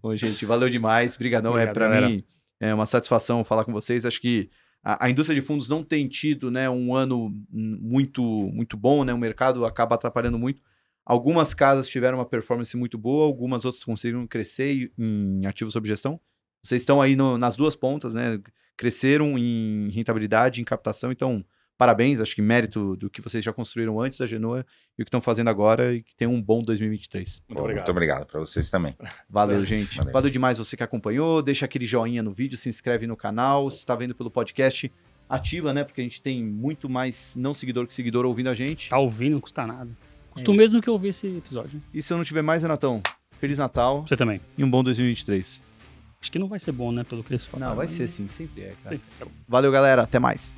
Bom, gente, valeu demais. Obrigadão. É obrigado, é para mim é uma satisfação falar com vocês. Acho que a, a, indústria de fundos não tem tido né, um ano muito, muito bom, né? O mercado acaba atrapalhando muito. Algumas casas tiveram uma performance muito boa, algumas outras conseguiram crescer em ativos sob gestão. Vocês estão aí no, nas duas pontas, né? Cresceram em rentabilidade, em captação, então parabéns, acho que mérito do que vocês já construíram antes da Genoa e o que estão fazendo agora e que tenham
um bom 2023. Muito obrigado. Muito obrigado para vocês também. Valeu, gente. Valeu.
Valeu demais você que acompanhou, deixa aquele joinha no vídeo, se inscreve no canal, se está vendo pelo podcast, ativa, né? Porque a gente tem muito mais não seguidor que seguidor ouvindo a gente. Tá ouvindo, não custa nada. Custou é mesmo que eu ouvir esse episódio. E se eu não tiver mais, Renatão? Feliz Natal. Você também. E um bom 2023. Acho que não vai ser bom, né? Pelo que eles falaram. Não, vai né? ser sim, sempre é, cara. Sim, é Valeu, galera. Até mais.